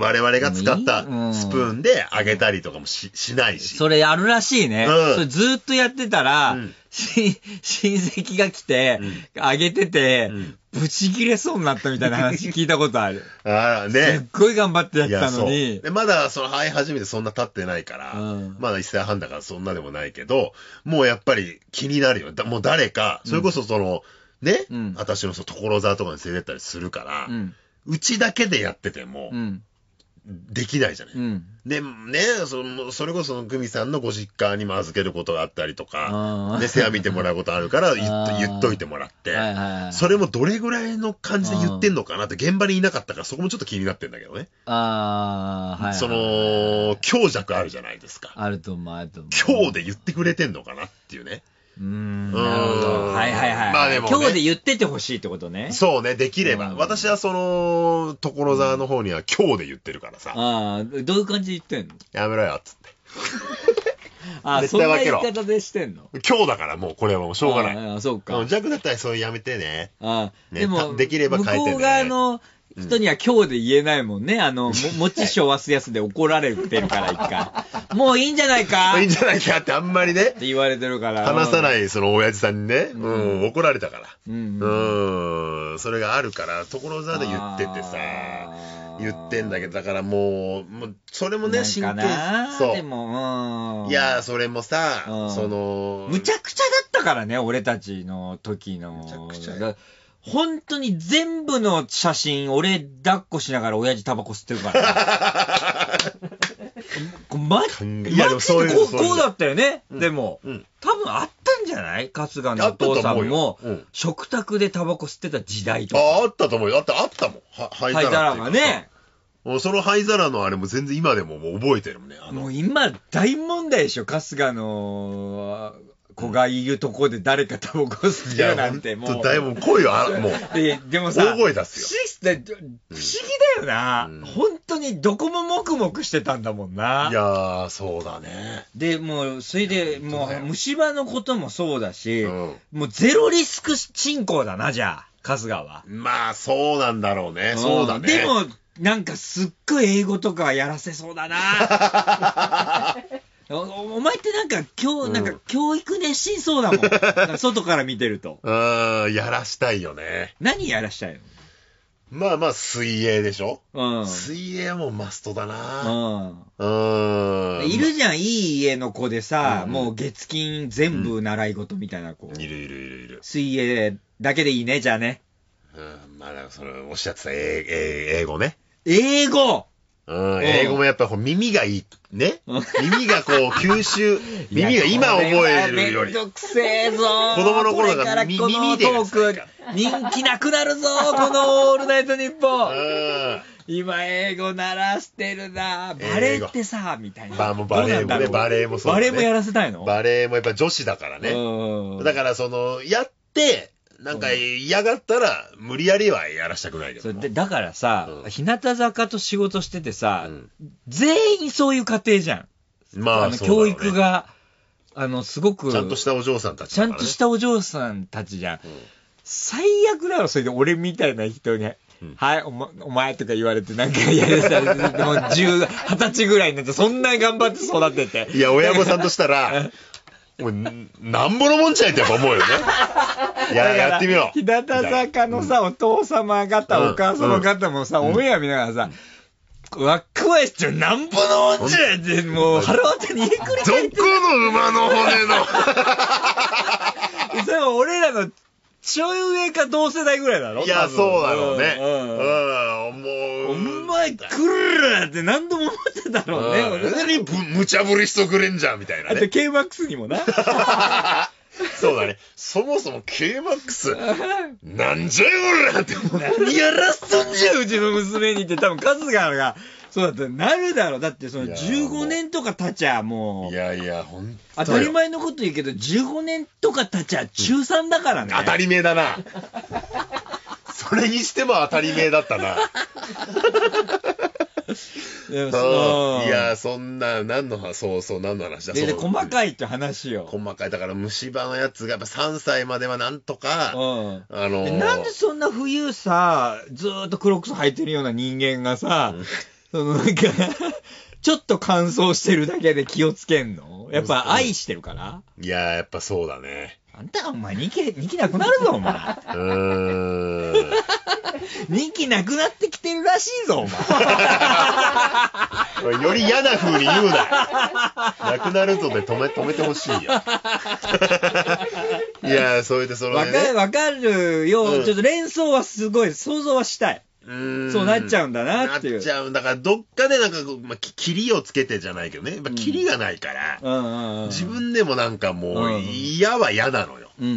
我々が使ったスプーンであげたりとかもし、しないし。それやるらしいね。それずっとやってたら、親戚が来て、あ、げてて、ブチ切れそうになったみたいな話聞いたことある。ああ、ね。すっごい頑張ってやったのに。でまだ、その、会い、始めてそんな経ってないから、うん、まだ一歳半だからそんなでもないけど、もうやっぱり気になるよ。だもう誰か、それこそその、うん、ね、うん、私の所沢とかに連れてったりするから、うちだけでやってても、うんできないじゃない。うん、で、ね、そのそれこそ、グミさんのご実家にも預けることがあったりとか、ね、世話見てもらうことあるから言っと、言っといてもらって、はいはいはい、それもどれぐらいの感じで言ってんのかなって、現場にいなかったから、そこもちょっと気になってんだけどね。ああ、はい、はい、その、強弱あるじゃないですか。あると思う、あると思う。強で言ってくれてんのかなっていうね。うん。はいはいはい。まあでも、ね、今日で言っててほしいってことね。そうね、できれば。うん、私はその、所沢の方には今日で言ってるからさ。ああ、どういう感じで言ってんのやめろよ、つって。ああ、そんな言い方でしてんの今日だからもうこれはもうしょうがない。ああ、そうか。弱だったらそうやめてね。ああ、ね、でも、できれば変えてね。向こう側の人には今日で言えないもんね。あの、も持 ち書忘すやすで怒られてるから、一回。もういいんじゃないかいいんじゃないかってあんまりねっ、て言われてるから。話さないその親父さんにね、うん、怒られたから。うん、うんん、それがあるから、所沢で言っててさ、言ってんだけど、だからもう、もう、それもね、真剣んか経そでう。も、うん。いやそれもさ、うんその、むちゃくちゃだったからね、俺たちの時の。むちゃくちゃ本当に全部の写真、俺抱っこしながら親父タバコ吸ってるからま、いや、でもそういうこう、こうだったよね。うん、でも、うん、多分あったんじゃない春日のお父さんも、うん、食卓でタバコ吸ってた時代とか。あ、あったと思うよ。あった、あったもん。は灰皿。灰皿がね。もうその灰皿のあれも全然今でももう覚えてるもんね。もう今大問題でしょ、春日の子がいるとこで誰かタバコ吸ってるなんて、もう。だいぶ声は、もう。ででもさ、大声出すよ。不思議だよな、うん。本当にどこももくもくしてたんだもんな。いやー、そうだね。で、もう、それで、もう、虫歯のこともそうだし、うん、もうゼロリスク進行だな、じゃあ、春日は。まあ、そうなんだろうね。うん、そうだね。でも、なんかすっごい英語とかやらせそうだな。お前ってなんか、今日、なんか、教育熱心そうだもん。か外から見てると。うん、やらしたいよね。何やらしたいのまあまあ、水泳でしょ、うん、水泳もマストだな。うん。うん。いるじゃん、いい家の子でさ、うん、もう月金全部習い事みたいな子。いるいるいるいる。水泳だけでいいね、じゃあね。うん、まあ、その、おっしゃってた英英英語ね。英語英語もやっぱ耳がいい。ね耳がこう吸収、耳が今覚えるより。めんどくせえぞ子供の頃だら耳で。トーク、人気なくなるぞこのオールナイトニッポン今英語鳴らしてるなバレーってさみたいな。ババレーもね、バレーもそう、ね、バレーもやらせたいのバレーもやっぱ女子だからね。だからその、やって、なんか嫌がったら、無理やりはやらしたくないけど。それでだからさ、うん日向坂と仕事しててさ、うん全員そういう家庭じゃん。まあ、の教育。が、あの、すごく、ちゃんとしたお嬢さんたちちゃんとしたお嬢さんたちじゃん。最悪だろ、それで俺みたいな人に、はい、お,、ま、お前とか言われて、なんかやらされて、もう10 2歳ぐらいになって、そんなに頑張って育てて。いや、親御さんとしたら、もう、なんぼのもんじゃいってやっぱ思うよね。い や、やってみよう。日向坂のさ、お父様方、お母様方もさ、お目ア見ながらさ、わ若いよ、なんぼのもんじゃいって、もう腹渡にひっくれ返って。どこの馬の骨の。それも俺らのちょい上か同世代ぐらいだろいや、そうだろうね。うん。うん、もう。う。お前、来るって何度も思ってたろうね。何、無茶ぶりしとくれんじゃん、みたいな、ね。あと、K-MAX にもな。そうだね。そもそも K-MAX、なんじゃよ、俺らって。何やらすとんじゃ、うちの娘にって多分、春日が、そうだって、なるだろだって、その15年とか経っちゃ、もう。いやいや、ほんと当たり前のこと言うけど、15年とか経っちゃ中3だからね。当たり前だな。それにしても当たり前だったな。そういや、そんな、何の話、そうそう、何の話だ。で細かいって話よ。細かい。だから虫歯のやつが、やっぱ3歳まではなんとか、うん。あのなんでそんな冬さ、ずーっと黒くそ履いてるような人間がさ、そのなんかちょっと乾燥してるだけで気をつけんのやっぱ愛してるからいやー、やっぱそうだね。あんた、お前、2期、2期なくなるぞ、お前。うーん。2期なくなってきてるらしいぞ、お前。より嫌な風に言うなよ。なくなるぞで止め、止めてほしいよ。いやー、それでその。わかね。る、わかるよ、うんちょっと連想はすごい、想像はしたい。そうなっちゃうんだなっていう。なっちゃうだから、どっかでなんか、まあ、キリをつけてじゃないけどね、まあ、キリがないから、自分でもなんかもう、嫌は嫌なのよ、言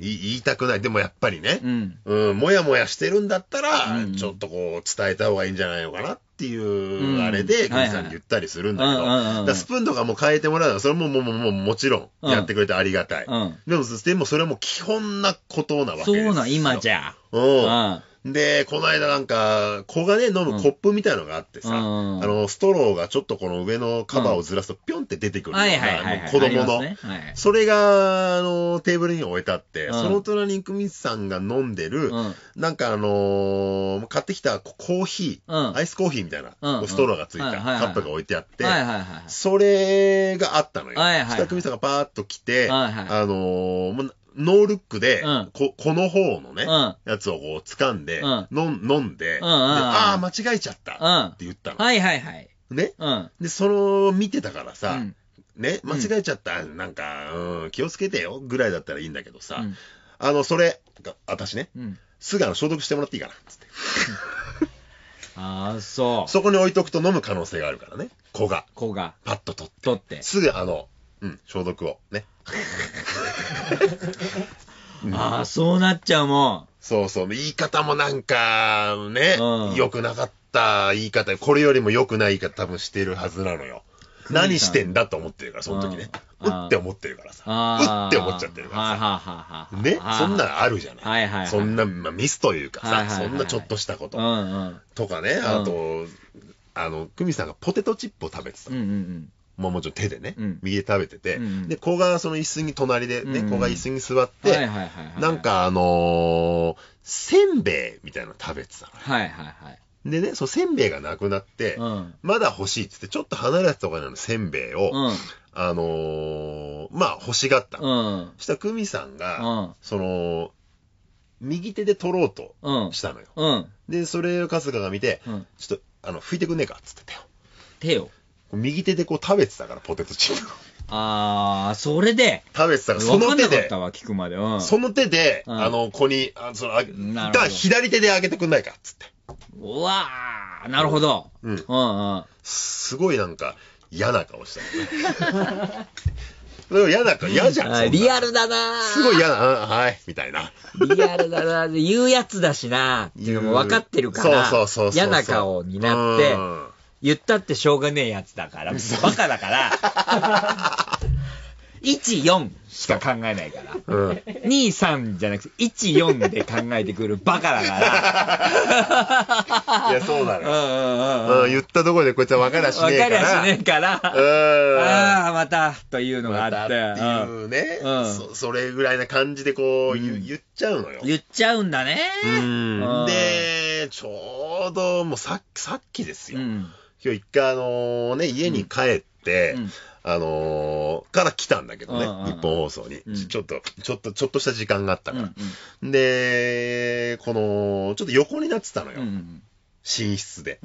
いたくない。でもやっぱりね、うん、うん、もやもやしてるんだったら、うんちょっとこう、伝えた方がいいんじゃないのかなっていう、あれで、グリさんに言ったりするんだけど、スプーンとかも変えてもらうのは、それももう、もう、もちろん、やってくれてありがたい。でも、でもそれも基本なことなわけですよ。そうな、今じゃ。うん。で、この間なんか、子がね、飲むコップみたいのがあってさ、うん、あの、ストローがちょっとこの上のカバーをずらすと、ピョンって出てくるよう子供の、ねはい、それが、あの、テーブルに置いてあって、うん、その隣に久美さんが飲んでる、うん、なんかあのー、買ってきたコーヒー、アイスコーヒーみたいな、ストローがついたカップが置いてあって、それがあったのよ。はいはいはい、下久美さんがパーッと来て、はいはい、あのー、ノールックで、うんこ、この方のね、うんやつをこう掴んで、うんの飲んで、うんああ、間違えちゃった、うんって言ったの。はいはいはい。ね。うん。で、その、見てたからさ、うんね、間違えちゃった、なんか、うん、気をつけてよ、ぐらいだったらいいんだけどさ、うんあの、それ、が私ね、うん。消毒してもらっていいかな、つって。ああ、そう。そこに置いとくと飲む可能性があるからね、子が。子がパッと取って。取って。すぐあの、うん、消毒をね、ああ、そうなっちゃうもん。そうそう。言い方もなんか、ね、うん良くなかった言い方、これよりも良くない言い方多分してるはずなのよ。何してんだと思ってるから、その時ね。うんって思ってるからさ。うって思っちゃってるからさ。はははねそんなのあるじゃない。はいはいはいそんな、まあ、ミスというかさ、はいはいはいはいそんなちょっとしたこと。うんうん。とかね、あと、あの、久美さんがポテトチップを食べてた。うんうんうん。まあもちろん手でね、右で食べてて、で、子がその椅子に隣でね、子が椅子に座って、なんかあのせんべいみたいなの食べてたの。はいはいはい。でね、そのせんべいがなくなって、まだ欲しいって言って、ちょっと離れたところにせんべいを、あのまあ欲しがった。したくみさんが、その、右手で取ろうとしたのよ。で、それを春日が見て、ちょっと、あの、拭いてくんねえかっつってたよ。手を右手でこう食べてたから、ポテトチップ。あー、それで。食べてたから、その手で。聞くまで。うん、その手で、うん、あの、子に、あそのあだ左手であげてくんないか、つって。うわー、なるほど。うん。うんうん。すごいなんか、嫌な顔したん でも嫌だか嫌じゃん。リアルだなすごい嫌だな、はい、みたいな。リアルだな言うやつだしなっていうのも分かってるから、そうそうそうそう。嫌な顔になって、言ったってしょうがねえやつだから、バカだから、1、4しか考えないから、うん、2、3じゃなくて、1、4で考えてくるバカだから。いや、そうだろ、ううん言ったところでこいつは分からしねえから。分からしねえから、ああ、また、というのがあって。ま、っていうね、うん、そ、それぐらいな感じでこう、うん、言っちゃうのよ。言っちゃうんだね。うん。で、ちょうどもうさっき、さっきですよ。うん今日一回あのね、家に帰って、うん、あのー、から来たんだけどね、日本放送に、うん、ちょっと、ちょっと、ちょっとした時間があったから。うんうん、で、この、ちょっと横になってたのよ。うん、寝室で。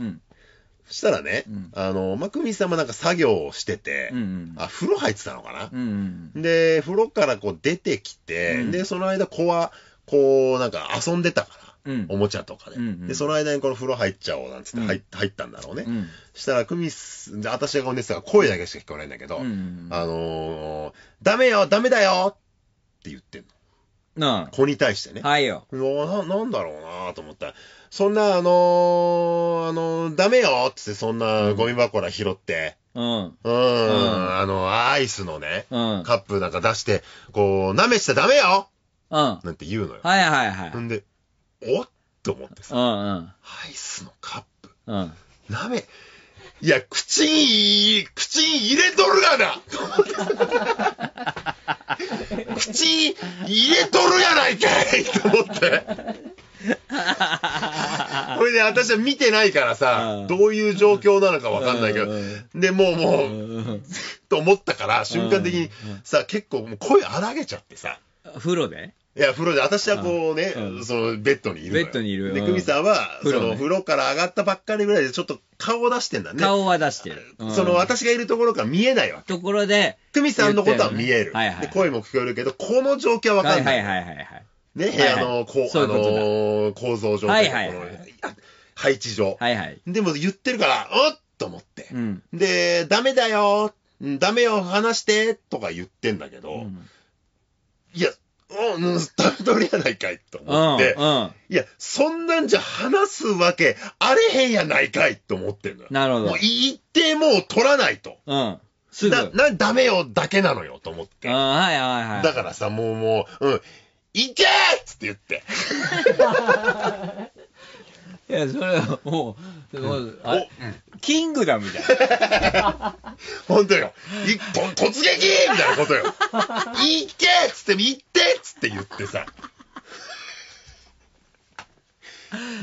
そしたらね、うん、あの、まくみさんもなんか作業をしてて、うんうん、あ、風呂入ってたのかな、うんうん、で、風呂からこう出てきて、うん、で、その間、子は、こう、なんか遊んでたかおもちゃとかで,、で、その間にこの風呂入っちゃおうなんつって入,、入ったんだろうね。したら、クミス、で私がこう寝てたら声だけしか聞こえないんだけど、あのダメよ、ダメだよって言ってんの。な子に対してね。はいよ。ななんだろうなと思ったら、そんな、あのー、あのー、ダメよっつって、そんなゴミ箱ら拾って、うん。うん。あの、アイスのね、うん、カップなんか出して、こう、舐めしちゃダメようん。なんて言うのよ。はいはいはい。んで、おっと思ってさ、うんうん、アイスのカップ、うん、なめ、いや、口に、口に入れとるがな口に入れとるやないかいと思って。これで、ね、私は見てないからさ、どういう状況なのかわかんないけど、で、もうもう、と思ったから、瞬間的にさ、結構もう声荒げちゃってさ。風呂でいや、風呂で、私はこうね、その、ベッドにいる。ベッドにいる。で、クミさんは、その、風呂から上がったばっかりぐらいで、ちょっと顔を出してんだね。顔は出してる。その、私がいるところから見えないわけ。ところで、クミさんのことは見える。はいはい。声も聞こえるけど、この状況はわかんない。はいはいはいはい。ね、部屋の、こう、あの、構造上。はいはい。配置上。はいはい。でも言ってるから、おっと思って。で、ダメだよ、ダメよ、話して、とか言ってんだけど、いや、うん、段取りやないかいと思って、うんうんいや、そんなんじゃ話すわけあれへんやないかいと思ってるのよ。なるほどもう一定もう取らないと。うん。すぐ。だ、な、ダメよだけなのよと思って。はいはいはい。だからさ、もうもう、うん、いけーっつって言って。いや、それはもう、もあキングダムじゃん。本当よ。一本突撃みたいなことよ。行けっつって、行ってっつって言ってさ。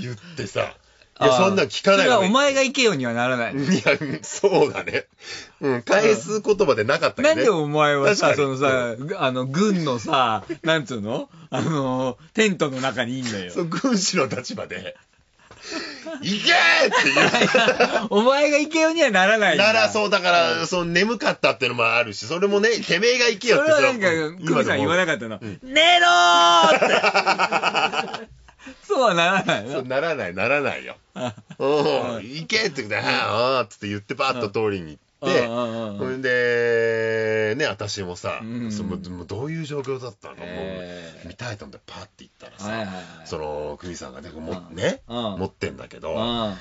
言ってさ。いや、そんなん聞かないよ、お前が行けよにはならない。いや、そうだね。うん、返す言葉でなかったね。なんでお前はさ、そのさ、あの、軍のさ、なんつうのあの、テントの中にいんのよ。そう、軍師の立場で。行けってう。お前が行けようにはならないならそう、だから、その眠かったっていうのもあるし、それもね、てめえが行けよそってれはなんか、久美さん言わなかったの「寝ろって そうはならないそうならない、ならないよ。行けって言って、ああ、つって言って、パッと通りに行っってほんでね私もさ、そのどういう状況だったの、もう見たいと思ってパッて行ったらさ、その久美さんがねもね持ってんだけど、あ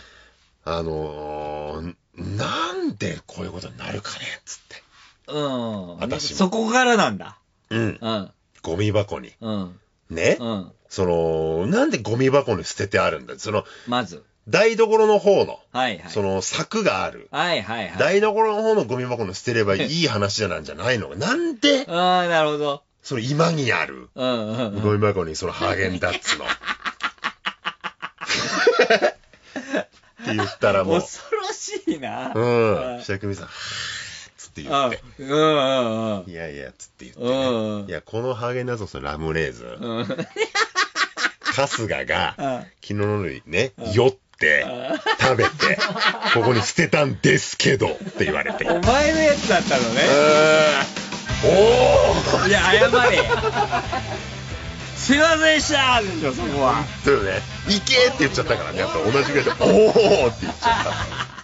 のなんでこういうことになるかねっつって。うん、私そこからなんだ。うん。うん、ゴミ箱に。うん、ね、うん、その、なんでゴミ箱に捨ててあるんだその、まず。台所の方の、はいはい。その柵がある。はいはいはい。台所の方のゴミ箱の捨てればいい 話なんじゃないのなんでああ、なるほど。その今にある、うんうん、うん、ゴミ箱にそのハーゲンダッツの。って言ったらもう。恐ろしいな。うん。久美さん、つって言って。うんうんうん。いやいや、つって言って、ね、うんうん。いや、このハーゲンダッツのラムレーズン。うん。春日が、昨日のね、酔っって食べてここに捨てたんですけどって言われてお前のやつだったのねおおいや謝れすいませんでしたでしょそこはそうね「いけ!」って言っちゃったからねやっぱ同じぐらいで「おお!」って言っちゃった